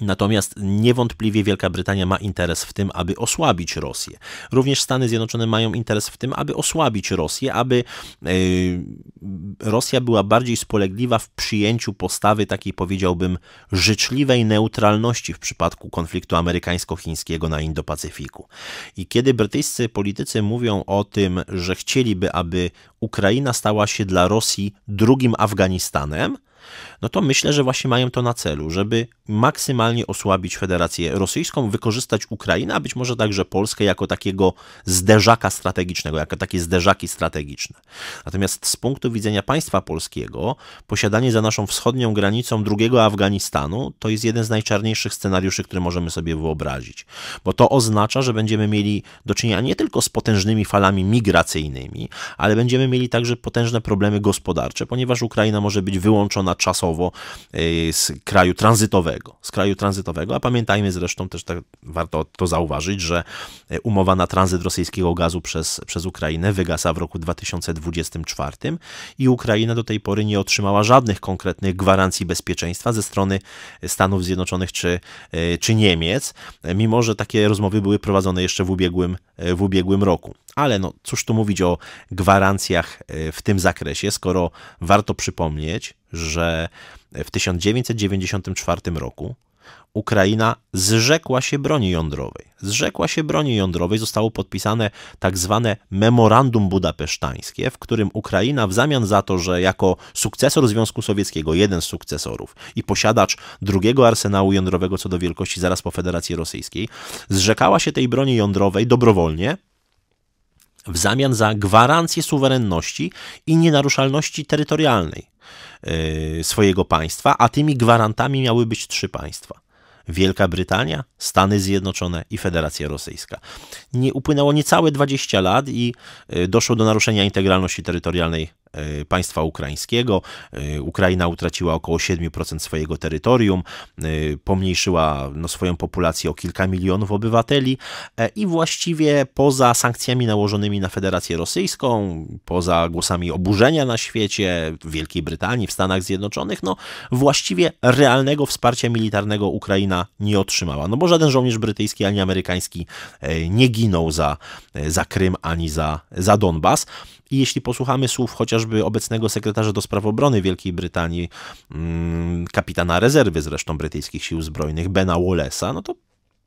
Natomiast niewątpliwie Wielka Brytania ma interes w tym, aby osłabić Rosję. Również Stany Zjednoczone mają interes w tym, aby osłabić Rosję, aby e, Rosja była bardziej spolegliwa w przyjęciu postawy takiej, powiedziałbym, życzliwej neutralności w przypadku konfliktu amerykańsko-chińskiego na Indo-Pacyfiku. I kiedy brytyjscy politycy mówią o tym, że chcieliby, aby Ukraina stała się dla Rosji drugim Afganistanem, no to myślę, że właśnie mają to na celu, żeby maksymalnie osłabić Federację Rosyjską, wykorzystać Ukrainę, a być może także Polskę jako takiego zderzaka strategicznego, jako takie zderzaki strategiczne. Natomiast z punktu widzenia państwa polskiego, posiadanie za naszą wschodnią granicą drugiego Afganistanu to jest jeden z najczarniejszych scenariuszy, który możemy sobie wyobrazić, bo to oznacza, że będziemy mieli do czynienia nie tylko z potężnymi falami migracyjnymi, ale będziemy mieli także potężne problemy gospodarcze, ponieważ Ukraina może być wyłączona czasowo e, z kraju tranzytowego. Z kraju tranzytowego, a pamiętajmy zresztą też tak warto to zauważyć, że e, umowa na tranzyt rosyjskiego gazu przez, przez Ukrainę wygasa w roku 2024 i Ukraina do tej pory nie otrzymała żadnych konkretnych gwarancji bezpieczeństwa ze strony Stanów Zjednoczonych czy, e, czy Niemiec, mimo że takie rozmowy były prowadzone jeszcze w ubiegłym, w ubiegłym roku. Ale no, cóż tu mówić o gwarancjach e, w tym zakresie, skoro warto przypomnieć, że w 1994 roku Ukraina zrzekła się broni jądrowej. Zrzekła się broni jądrowej, zostało podpisane tak zwane memorandum budapesztańskie, w którym Ukraina w zamian za to, że jako sukcesor Związku Sowieckiego, jeden z sukcesorów i posiadacz drugiego arsenału jądrowego co do wielkości zaraz po Federacji Rosyjskiej, zrzekała się tej broni jądrowej dobrowolnie w zamian za gwarancję suwerenności i nienaruszalności terytorialnej e, swojego państwa, a tymi gwarantami miały być trzy państwa. Wielka Brytania, Stany Zjednoczone i Federacja Rosyjska. Nie upłynęło niecałe 20 lat i e, doszło do naruszenia integralności terytorialnej E, państwa ukraińskiego. E, Ukraina utraciła około 7% swojego terytorium, e, pomniejszyła no, swoją populację o kilka milionów obywateli i właściwie poza sankcjami nałożonymi na Federację Rosyjską, poza głosami oburzenia na świecie, w Wielkiej Brytanii, w Stanach Zjednoczonych, no właściwie realnego wsparcia militarnego Ukraina nie otrzymała. No bo żaden żołnierz brytyjski ani amerykański nie ginął za, za Krym ani za, za Donbas. I jeśli posłuchamy słów chociaż chociażby obecnego sekretarza do spraw obrony Wielkiej Brytanii, mm, kapitana rezerwy zresztą brytyjskich sił zbrojnych, Bena Wallace'a, no to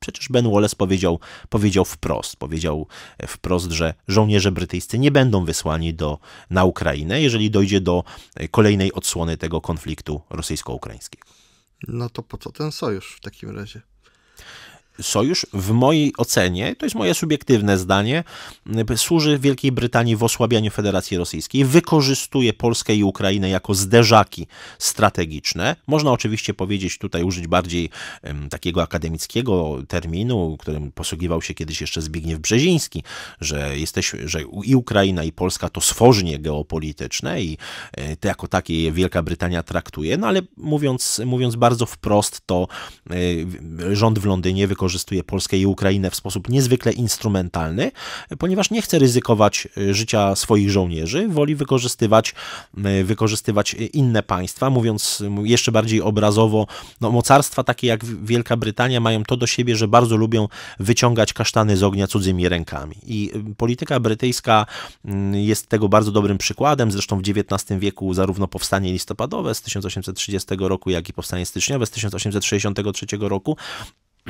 Przecież Ben Wallace powiedział, powiedział wprost, powiedział wprost, że żołnierze brytyjscy nie będą wysłani do, na Ukrainę, jeżeli dojdzie do kolejnej odsłony tego konfliktu rosyjsko-ukraińskiego. No to po co ten sojusz w takim razie? sojusz, w mojej ocenie, to jest moje subiektywne zdanie, służy Wielkiej Brytanii w osłabianiu Federacji Rosyjskiej, wykorzystuje Polskę i Ukrainę jako zderzaki strategiczne. Można oczywiście powiedzieć tutaj, użyć bardziej um, takiego akademickiego terminu, którym posługiwał się kiedyś jeszcze Zbigniew Brzeziński, że, jesteśmy, że i Ukraina, i Polska to sworznie geopolityczne i e, to jako takie je Wielka Brytania traktuje, no ale mówiąc, mówiąc bardzo wprost, to e, rząd w Londynie wykorzystuje wykorzystuje Polskę i Ukrainę w sposób niezwykle instrumentalny, ponieważ nie chce ryzykować e, życia swoich żołnierzy, woli wykorzystywać, wykorzystywać inne państwa, mówiąc jeszcze bardziej obrazowo, no, mocarstwa takie jak Wielka Brytania mają to do siebie, że bardzo lubią wyciągać kasztany z ognia cudzymi rękami. I polityka brytyjska jest tego bardzo dobrym przykładem. Zresztą w XIX wieku zarówno powstanie listopadowe z 1830 roku, jak i powstanie styczniowe z 1863 roku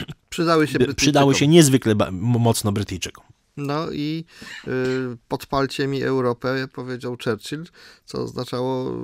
Przydały się, przydały się niezwykle mocno Brytyjczykom. No i y, podpalcie mi Europę, powiedział Churchill, co oznaczało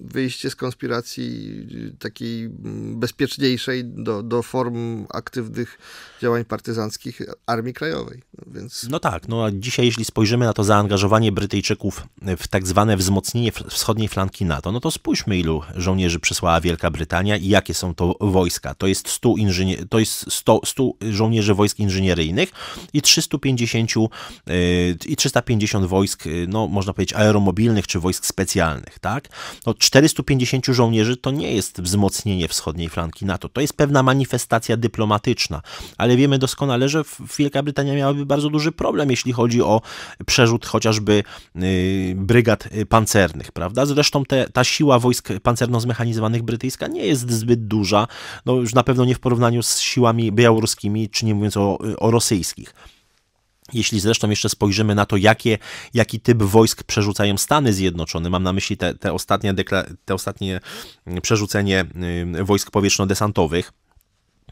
wyjście z konspiracji takiej bezpieczniejszej do, do form aktywnych działań partyzanckich Armii Krajowej. No więc... No tak, no a dzisiaj jeśli spojrzymy na to zaangażowanie Brytyjczyków w tak zwane wzmocnienie wschodniej flanki NATO, no to spójrzmy ilu żołnierzy przysłała Wielka Brytania i jakie są to wojska. To jest 100, inżynier- to jest 100, 100 żołnierzy wojsk inżynieryjnych i 350 y, i 350 wojsk, y, no można powiedzieć aeromobilnych czy wojsk specjalnych, tak? od no, 450 żołnierzy to nie jest wzmocnienie wschodniej flanki NATO. To jest pewna manifestacja dyplomatyczna, ale wiemy doskonale, że Wielka Brytania miałaby bardzo duży problem, jeśli chodzi o przerzut chociażby y, brygad y, pancernych, prawda? Zresztą te, ta siła wojsk pancerno-zmechanizowanych brytyjska nie jest zbyt duża, no już na pewno nie w porównaniu z siłami białoruskimi, czy nie mówiąc o, y, o rosyjskich. Jeśli zresztą jeszcze spojrzymy na to, jakie, jaki typ wojsk przerzucają Stany Zjednoczone, mam na myśli te, te, ostatnie, te ostatnie mm, przerzucenie y, wojsk powietrzno-desantowych,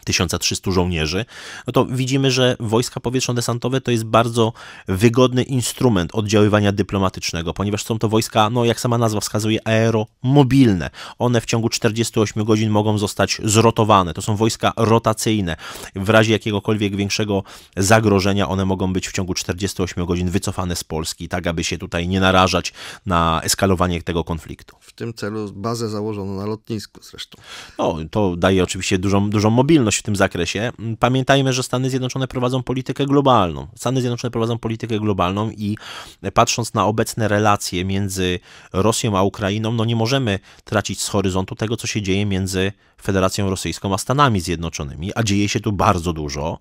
1300 żołnierzy, no to widzimy, że wojska powietrzno-desantowe to jest bardzo wygodny instrument oddziaływania dyplomatycznego, ponieważ są to wojska, no jak sama nazwa wskazuje, aeromobilne. One w ciągu 48 godzin mogą zostać zrotowane. To są wojska rotacyjne. W razie jakiegokolwiek większego zagrożenia one mogą być w ciągu 48 godzin wycofane z Polski, tak aby się tutaj nie narażać na eskalowanie tego konfliktu. W tym celu bazę założono na lotnisku zresztą. No, to daje oczywiście dużą, dużą mobilność w tym zakresie. Mm, pamiętajmy, że Stany Zjednoczone prowadzą politykę globalną. Stany Zjednoczone prowadzą politykę globalną i e, patrząc na obecne relacje między Rosją a Ukrainą, no nie możemy tracić z horyzontu tego, co się dzieje między Federacją Rosyjską a Stanami Zjednoczonymi, a dzieje się tu bardzo dużo,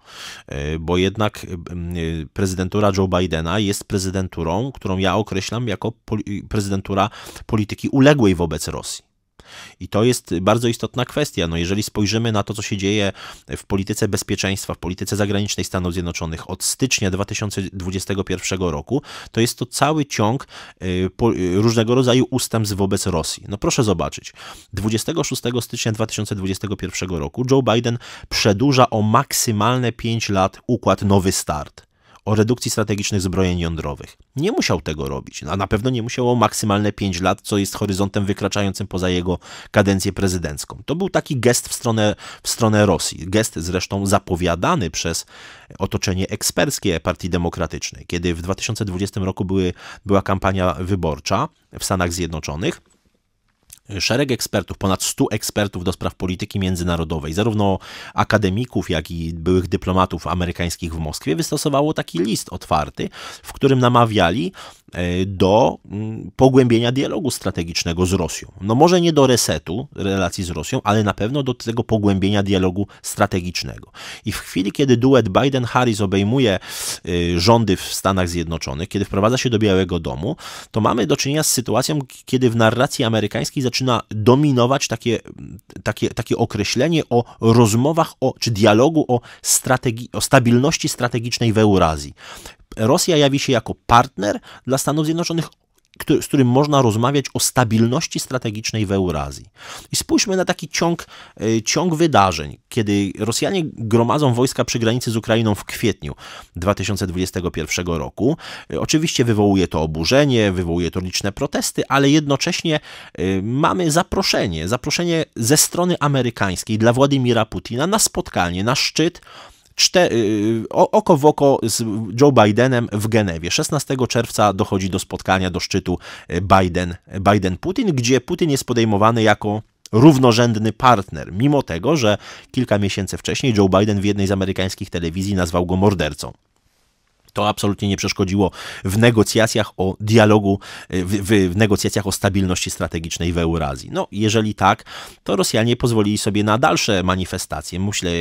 e, bo jednak e, prezydentura Joe Bidena jest prezydenturą, którą ja określam jako prezydentura polityki uległej wobec Rosji. I to jest bardzo istotna kwestia. No jeżeli spojrzymy na to, co się dzieje w polityce bezpieczeństwa, w polityce zagranicznej Stanów Zjednoczonych od stycznia 2021 roku, to jest to cały ciąg y, y, różnego rodzaju ustępstw wobec Rosji. No proszę zobaczyć. 26 stycznia 2021 roku Joe Biden przedłuża o maksymalne 5 lat układ Nowy Start o redukcji strategicznych zbrojeń jądrowych. Nie musiał tego robić, a na pewno nie musiało maksymalne 5 lat, co jest horyzontem wykraczającym poza jego kadencję prezydencką. To był taki gest w stronę, w stronę Rosji. Gest zresztą zapowiadany przez otoczenie eksperckie Partii Demokratycznej, kiedy w 2020 roku były, była kampania wyborcza w Stanach Zjednoczonych szereg ekspertów, ponad 100 ekspertów do spraw polityki międzynarodowej, zarówno akademików, jak i byłych dyplomatów amerykańskich w Moskwie, wystosowało taki list otwarty, w którym namawiali E, do mm, pogłębienia dialogu strategicznego z Rosją. No może nie do resetu relacji z Rosją, ale na pewno do tego pogłębienia dialogu strategicznego. I w chwili, kiedy duet Biden-Harris obejmuje e, rządy w Stanach Zjednoczonych, kiedy wprowadza się do Białego Domu, to mamy do czynienia z sytuacją, kiedy w narracji amerykańskiej zaczyna dominować takie, takie, takie określenie o rozmowach o, czy dialogu o, strategi o stabilności strategicznej w Eurazji. Rosja jawi się jako partner dla Stanów Zjednoczonych który, z którym można rozmawiać o stabilności strategicznej w Eurazji. I spójrzmy na taki ciąg, y, ciąg wydarzeń, kiedy Rosjanie gromadzą wojska przy granicy z Ukrainą w kwietniu 2021 roku. Y, oczywiście wywołuje to oburzenie, wywołuje to liczne protesty, ale jednocześnie y, mamy zaproszenie, zaproszenie ze strony amerykańskiej dla Władimira Putina na spotkanie, na szczyt Y, oko w oko z Joe Bidenem w Genewie. 16 czerwca dochodzi do spotkania, do szczytu y, Biden, Biden-Putin, gdzie Putin jest podejmowany jako równorzędny partner, mimo tego, że kilka miesięcy wcześniej Joe Biden w jednej z amerykańskich telewizji nazwał go mordercą. To absolutnie nie przeszkodziło w negocjacjach o dialogu, e, w, w, negocjacjach o stabilności strategicznej w Eurazji. No, jeżeli tak, to Rosjanie pozwolili sobie na dalsze manifestacje. Myślę,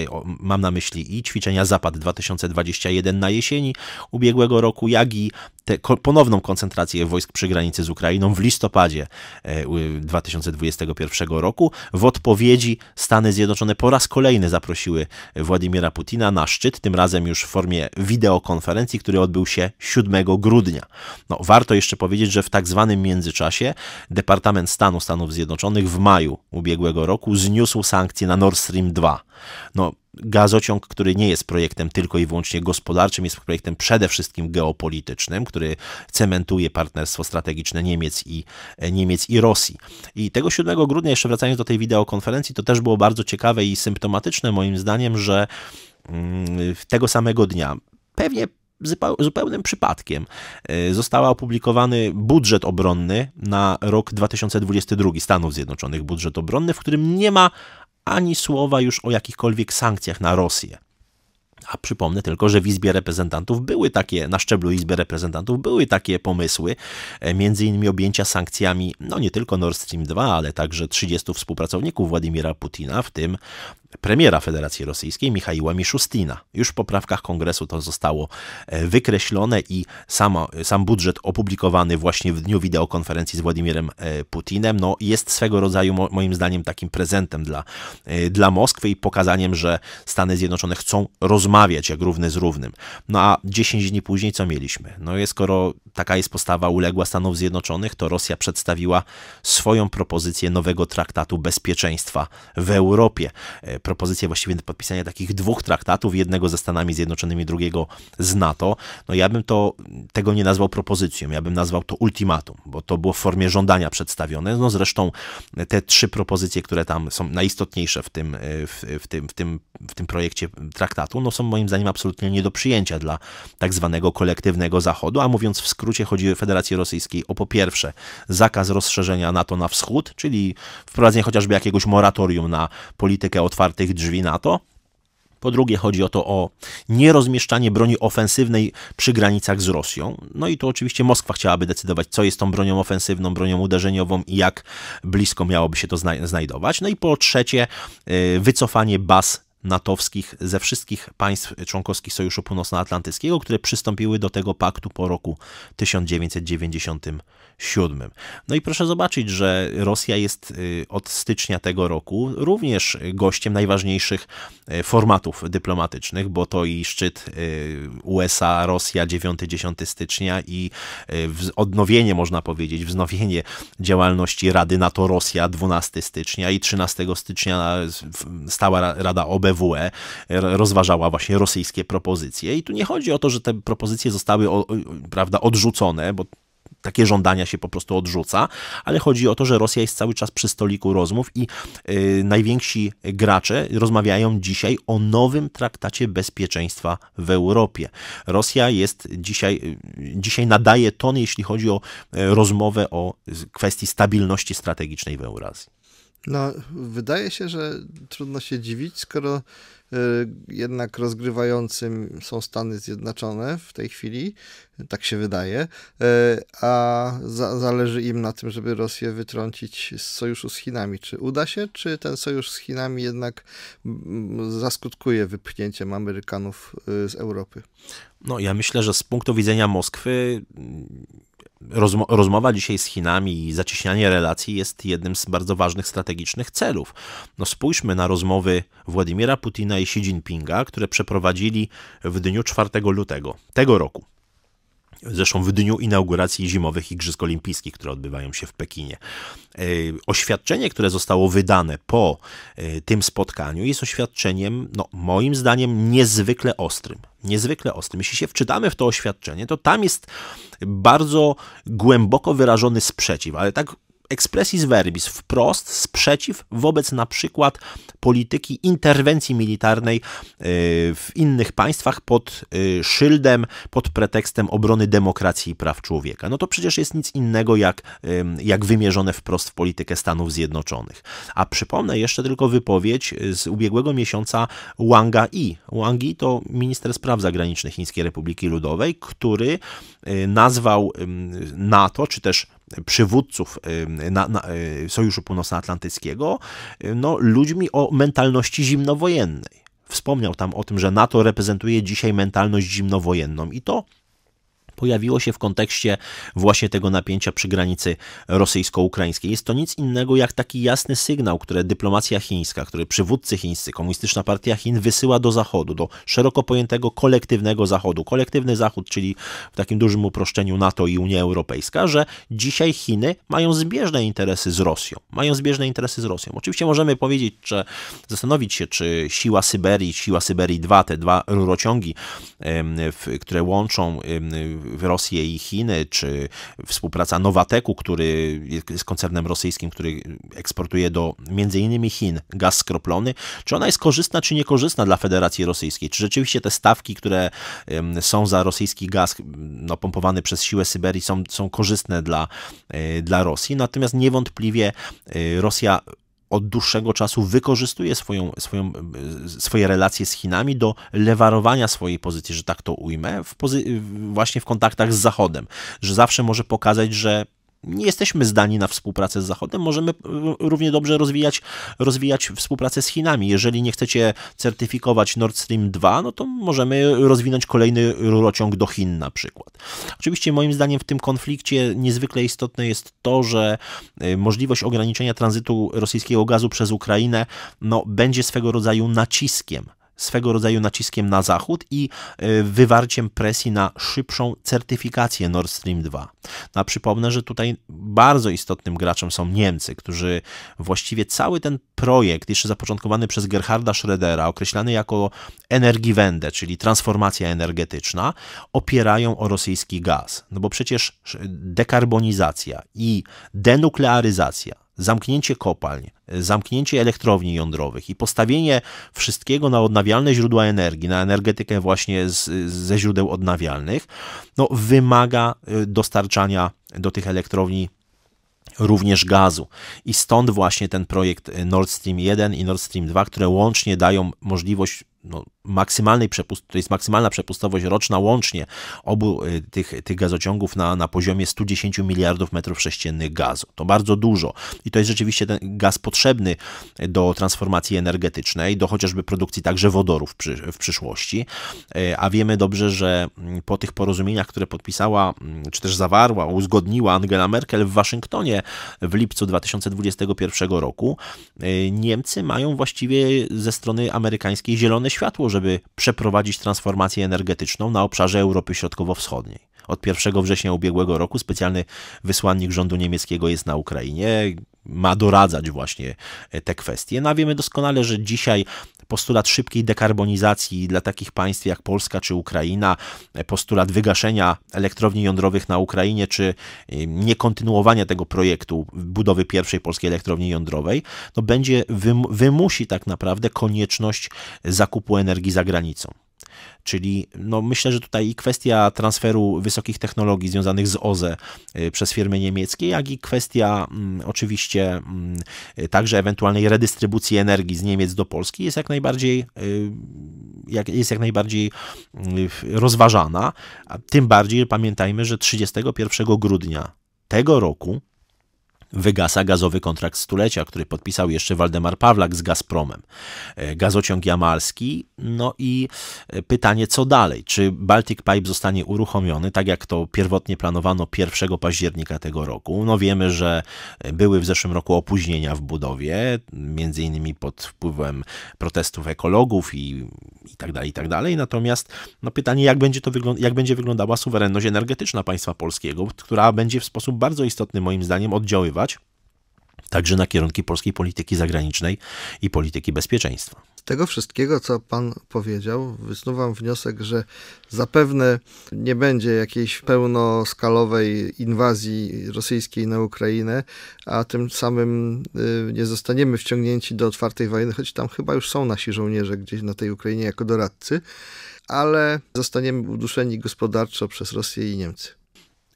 mam na myśli i ćwiczenia Zapad 2021 na jesieni ubiegłego roku, jak i te, ponowną koncentrację wojsk przy granicy z Ukrainą w listopadzie 2021 e, roku. W odpowiedzi Stany Zjednoczone po raz kolejny zaprosiły Władimira Putina na szczyt, tym razem już w formie wideokonferencji, który odbył się 7 grudnia. No, warto jeszcze powiedzieć, że w tak zwanym międzyczasie Departament Stanu Stanów Zjednoczonych w maju ubiegłego roku zniósł sankcje na Nord Stream 2. No, gazociąg, który nie jest projektem tylko i wyłącznie gospodarczym, jest projektem przede wszystkim geopolitycznym, który cementuje partnerstwo strategiczne Niemiec i, e, Niemiec i Rosji. I tego 7 grudnia, jeszcze wracając do tej wideokonferencji, to też było bardzo ciekawe i symptomatyczne moim zdaniem, że mm, tego samego dnia, pewnie zupełnym przypadkiem e, został opublikowany budżet obronny na rok 2022 Stanów Zjednoczonych, budżet obronny, w którym nie ma ani słowa już o jakichkolwiek sankcjach na Rosję. A przypomnę tylko, że w Izbie Reprezentantów były takie, na szczeblu Izby Reprezentantów były takie pomysły, e, między innymi objęcia sankcjami, no nie tylko Nord Stream 2, ale także 30 współpracowników Władimira Putina, w tym premiera Federacji Rosyjskiej Michaiła Miszustina. Już w poprawkach kongresu to zostało e, wykreślone i samo sam budżet opublikowany właśnie w dniu wideokonferencji z Władimirem e, Putinem no, jest swego rodzaju moim zdaniem takim prezentem dla, e, dla Moskwy i pokazaniem, że Stany Zjednoczone chcą rozmawiać jak równy z równym. No a 10 dni później co mieliśmy? No jest, skoro taka jest postawa uległa Stanów Zjednoczonych, to Rosja przedstawiła swoją propozycję nowego traktatu bezpieczeństwa w Europie propozycję właściwie podpisania takich dwóch traktatów, jednego ze Stanami Zjednoczonymi, drugiego z NATO. No ja bym to, tego nie nazwał propozycją, ja bym nazwał to ultimatum, bo to było w formie żądania przedstawione. No zresztą te trzy propozycje, które tam są najistotniejsze w tym, w, w tym, w tym, w tym projekcie traktatu, no są moim zdaniem absolutnie nie do przyjęcia dla tak zwanego kolektywnego Zachodu, a mówiąc w skrócie chodzi o Federację Rosyjskiej o po pierwsze zakaz rozszerzenia NATO na wschód, czyli wprowadzenie chociażby jakiegoś moratorium na politykę otwartą otwartych drzwi to. Po drugie, chodzi o to o nierozmieszczanie broni ofensywnej przy granicach z Rosją. No i tu oczywiście Moskwa chciałaby decydować, co jest tą bronią ofensywną, bronią uderzeniową i jak blisko miałoby się to znajdować. No i po trzecie, y, wycofanie baz natowskich ze wszystkich państw członkowskich Sojuszu Północnoatlantyckiego, które przystąpiły do tego paktu po roku 1997. No i proszę zobaczyć, że Rosja jest y, od stycznia tego roku również gościem najważniejszych y, formatów dyplomatycznych, bo to i szczyt y, USA-Rosja 9-10 stycznia i odnowienie, można powiedzieć, wznowienie działalności Rady NATO-Rosja 12 stycznia i 13 stycznia stała Rada OBWE RWE rozważała właśnie rosyjskie propozycje. I tu nie chodzi o to, że te propozycje zostały prawda, odrzucone, bo takie żądania się po prostu odrzuca, ale chodzi o to, że Rosja jest cały czas przy stoliku rozmów i yy, najwięksi gracze rozmawiają dzisiaj o nowym traktacie bezpieczeństwa w Europie. Rosja jest dzisiaj, yy, dzisiaj nadaje ton, jeśli chodzi o yy, rozmowę o y, kwestii stabilności strategicznej w Eurazji. No, wydaje się, że trudno się dziwić, skoro e, jednak rozgrywającym są Stany Zjednoczone w tej chwili, tak się wydaje, e, a za, zależy im na tym, żeby Rosję wytrącić z sojuszu z Chinami. Czy uda się, czy ten sojusz z Chinami jednak zaskutkuje wypchnięciem Amerykanów y, z Europy? No, ja myślę, że z punktu widzenia Moskwy rozmo rozmowa dzisiaj z Chinami i zacieśnianie relacji jest jednym z bardzo ważnych strategicznych celów. No spójrzmy na rozmowy Władimira Putina i Xi Jinpinga, które przeprowadzili w dniu 4 lutego tego roku zresztą w dniu inauguracji zimowych Igrzysk Olimpijskich, które odbywają się w Pekinie. E, oświadczenie, które zostało wydane po e, tym spotkaniu, jest oświadczeniem, no, moim zdaniem, niezwykle ostrym. Niezwykle ostrym. Jeśli się wczytamy w to oświadczenie, to tam jest bardzo głęboko wyrażony sprzeciw, ale tak z verbis, wprost sprzeciw wobec na przykład polityki interwencji militarnej e, w innych państwach pod e, szyldem, pod pretekstem obrony demokracji i praw człowieka. No to przecież jest nic innego jak, jak wymierzone wprost w politykę Stanów Zjednoczonych. A przypomnę jeszcze tylko wypowiedź e, z ubiegłego miesiąca Wanga I. Wang I to minister spraw zagranicznych Chińskiej Republiki Ludowej, który nazwał NATO, czy też przywódców y, na, na y, Sojuszu Północnoatlantyckiego y, no, ludźmi o mentalności zimnowojennej. Wspomniał tam o tym, że NATO reprezentuje dzisiaj mentalność zimnowojenną i to pojawiło się w kontekście właśnie tego napięcia przy granicy rosyjsko-ukraińskiej. Jest to nic innego jak taki jasny sygnał, który dyplomacja chińska, który przywódcy chińscy, komunistyczna partia Chin wysyła do Zachodu, do szeroko pojętego kolektywnego Zachodu. Kolektywny Zachód, czyli w takim dużym uproszczeniu NATO i Unia Europejska, że dzisiaj Chiny mają zbieżne interesy z Rosją. Mają zbieżne interesy z Rosją. Oczywiście możemy powiedzieć, że zastanowić się, czy siła Syberii, siła Syberii 2, te dwa rurociągi, które łączą w Rosję i Chiny, czy współpraca Nowateku, który jest koncernem rosyjskim, który eksportuje do między innymi Chin gaz skroplony, czy ona jest korzystna, czy niekorzystna dla Federacji Rosyjskiej? Czy rzeczywiście te stawki, które są za rosyjski gaz no, pompowany przez siłę Syberii są, są korzystne dla, e, dla Rosji? Natomiast niewątpliwie e, Rosja od dłuższego czasu wykorzystuje swoją, swoją, swoje relacje z Chinami do lewarowania swojej pozycji, że tak to ujmę, w pozy- właśnie w kontaktach z Zachodem, że zawsze może pokazać, że nie jesteśmy zdani na współpracę z Zachodem, możemy y, y, równie dobrze rozwijać, rozwijać współpracę z Chinami. Jeżeli nie chcecie certyfikować Nord Stream 2, no to możemy rozwinąć kolejny rurociąg do Chin na przykład. Oczywiście moim zdaniem w tym konflikcie niezwykle istotne jest to, że y, możliwość ograniczenia tranzytu rosyjskiego gazu przez Ukrainę no, będzie swego rodzaju naciskiem swego rodzaju naciskiem na zachód i e, wywarciem presji na szybszą certyfikację Nord Stream 2. No, przypomnę, że tutaj bardzo istotnym graczem są Niemcy, którzy właściwie cały ten projekt, jeszcze zapoczątkowany przez Gerharda Schrödera, określany jako Energiewende, czyli transformacja energetyczna, opierają o rosyjski gaz. No bo przecież e, dekarbonizacja i denuklearyzacja zamknięcie kopalń, zamknięcie elektrowni jądrowych i postawienie wszystkiego na odnawialne źródła energii, na energetykę właśnie z, ze źródeł odnawialnych, no, wymaga y, dostarczania do tych elektrowni również gazu. I stąd właśnie ten projekt y, Nord Stream 1 i Nord Stream 2, które łącznie dają możliwość no, maksymalnej przepust, to jest maksymalna przepustowość roczna łącznie obu y, tych, tych gazociągów na, na poziomie 110 miliardów metrów sześciennych gazu. To bardzo dużo i to jest rzeczywiście ten gaz potrzebny do transformacji energetycznej, do chociażby produkcji także wodoru w, przy, w przyszłości, y, a wiemy dobrze, że mm, po tych porozumieniach, które podpisała, mm, czy też zawarła, uzgodniła Angela Merkel w Waszyngtonie w lipcu 2021 roku, y, Niemcy mają właściwie ze strony amerykańskiej zielone światło, żeby przeprowadzić transformację energetyczną na obszarze Europy Środkowo-Wschodniej. Od 1 września ubiegłego roku specjalny wysłannik rządu niemieckiego jest na Ukrainie, ma doradzać właśnie e, te kwestie. No a wiemy doskonale, że dzisiaj postulat szybkiej dekarbonizacji dla takich państw jak Polska czy Ukraina, e, postulat wygaszenia elektrowni jądrowych na Ukrainie, czy e, niekontynuowania tego projektu budowy pierwszej polskiej elektrowni jądrowej, no będzie wymusi tak naprawdę konieczność zakupu energii za granicą. Czyli no myślę, że tutaj i kwestia transferu wysokich technologii związanych z OZE y, przez firmy niemieckie, jak i kwestia mm, oczywiście mm, także ewentualnej redystrybucji energii z Niemiec do Polski jest jak najbardziej, y, jest jak najbardziej y, rozważana. Tym bardziej pamiętajmy, że 31 grudnia tego roku wygasa gazowy kontrakt stulecia, który podpisał jeszcze Waldemar Pawlak z Gazpromem, e, gazociąg jamalski. No i e, pytanie, co dalej? Czy Baltic Pipe zostanie uruchomiony, tak jak to pierwotnie planowano 1 października tego roku? No wiemy, że e, były w zeszłym roku opóźnienia w budowie, między innymi pod wpływem protestów ekologów i i tak dalej, i tak dalej. Natomiast no, pytanie, jak będzie, to wygląda, jak będzie wyglądała suwerenność energetyczna państwa polskiego, która będzie w sposób bardzo istotny moim zdaniem oddziaływać także na kierunki polskiej polityki zagranicznej i polityki bezpieczeństwa. Z tego wszystkiego, co pan powiedział, wysnuwam wniosek, że zapewne nie będzie jakiejś pełnoskalowej inwazji rosyjskiej na Ukrainę, a tym samym y, nie zostaniemy wciągnięci do otwartej wojny, choć tam chyba już są nasi żołnierze gdzieś na tej Ukrainie jako doradcy, ale zostaniemy uduszeni gospodarczo przez Rosję i Niemcy.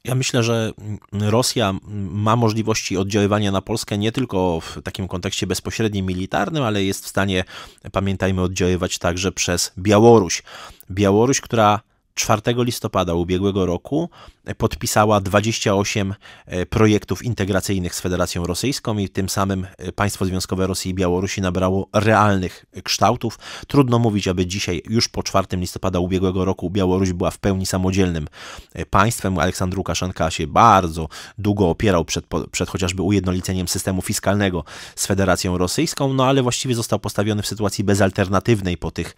Ja myślę, że Rosja ma możliwości oddziaływania na Polskę nie tylko w takim kontekście bezpośrednim militarnym, ale jest w stanie, pamiętajmy, oddziaływać także przez Białoruś. Białoruś, która 4 listopada ubiegłego roku podpisała 28 e, projektów integracyjnych z Federacją Rosyjską i tym samym e, państwo związkowe Rosji i Białorusi nabrało realnych e, kształtów. Trudno mówić, aby dzisiaj, już po 4 listopada ubiegłego roku, Białoruś była w pełni samodzielnym państwem. Aleksandr Łukaszenka się bardzo długo opierał przed, przed chociażby ujednoliceniem systemu fiskalnego z Federacją Rosyjską, no ale właściwie został postawiony w sytuacji bezalternatywnej po tych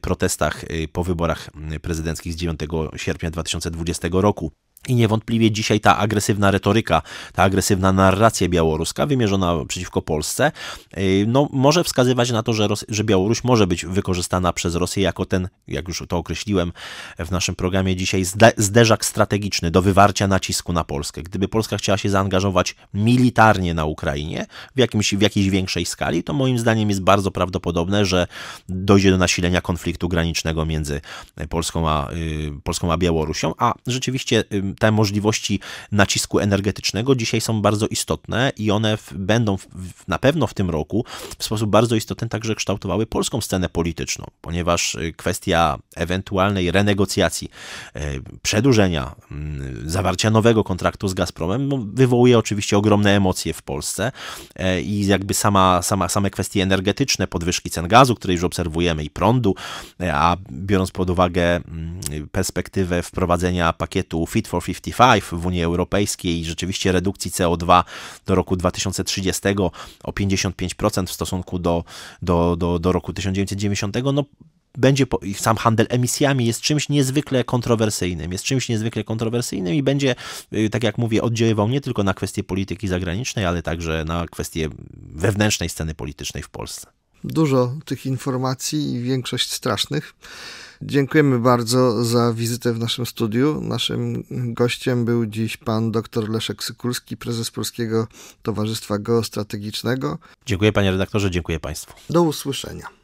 protestach, po wyborach prezydenckich z 9 sierpnia 2020 roku. I niewątpliwie dzisiaj ta agresywna retoryka, ta agresywna narracja białoruska wymierzona przeciwko Polsce, y, no, może wskazywać na to, że, Ros- że Białoruś może być wykorzystana przez Rosję jako ten, jak już to określiłem w naszym programie dzisiaj, zde- zderzak strategiczny do wywarcia nacisku na Polskę. Gdyby Polska chciała się zaangażować militarnie na Ukrainie w, jakimś, w jakiejś większej skali, to moim zdaniem jest bardzo prawdopodobne, że dojdzie do nasilenia konfliktu granicznego między Polską a, y, Polską a Białorusią, a rzeczywiście te możliwości nacisku energetycznego dzisiaj są bardzo istotne i one w, będą w, na pewno w tym roku w sposób bardzo istotny także kształtowały polską scenę polityczną, ponieważ y, kwestia ewentualnej renegocjacji, y, przedłużenia, y, zawarcia nowego kontraktu z Gazpromem no, wywołuje oczywiście ogromne emocje w Polsce e, i jakby sama, sama, same kwestie energetyczne, podwyżki cen gazu, które już obserwujemy i prądu, e, a biorąc pod uwagę mm, perspektywę wprowadzenia pakietu Fit for for 55 w Unii Europejskiej i rzeczywiście redukcji CO2 do roku 2030 o 55% w stosunku do, do, do, do roku 1990, no będzie po, sam handel emisjami jest czymś niezwykle kontrowersyjnym, jest czymś niezwykle kontrowersyjnym i będzie, y, tak jak mówię, oddziaływał nie tylko na kwestie polityki zagranicznej, ale także na kwestie wewnętrznej sceny politycznej w Polsce. Dużo tych informacji i większość strasznych. Dziękujemy bardzo za wizytę w naszym studiu. Naszym gościem był dziś pan dr Leszek Sykulski, prezes Polskiego Towarzystwa Geostrategicznego. Dziękuję panie redaktorze, dziękuję państwu. Do usłyszenia.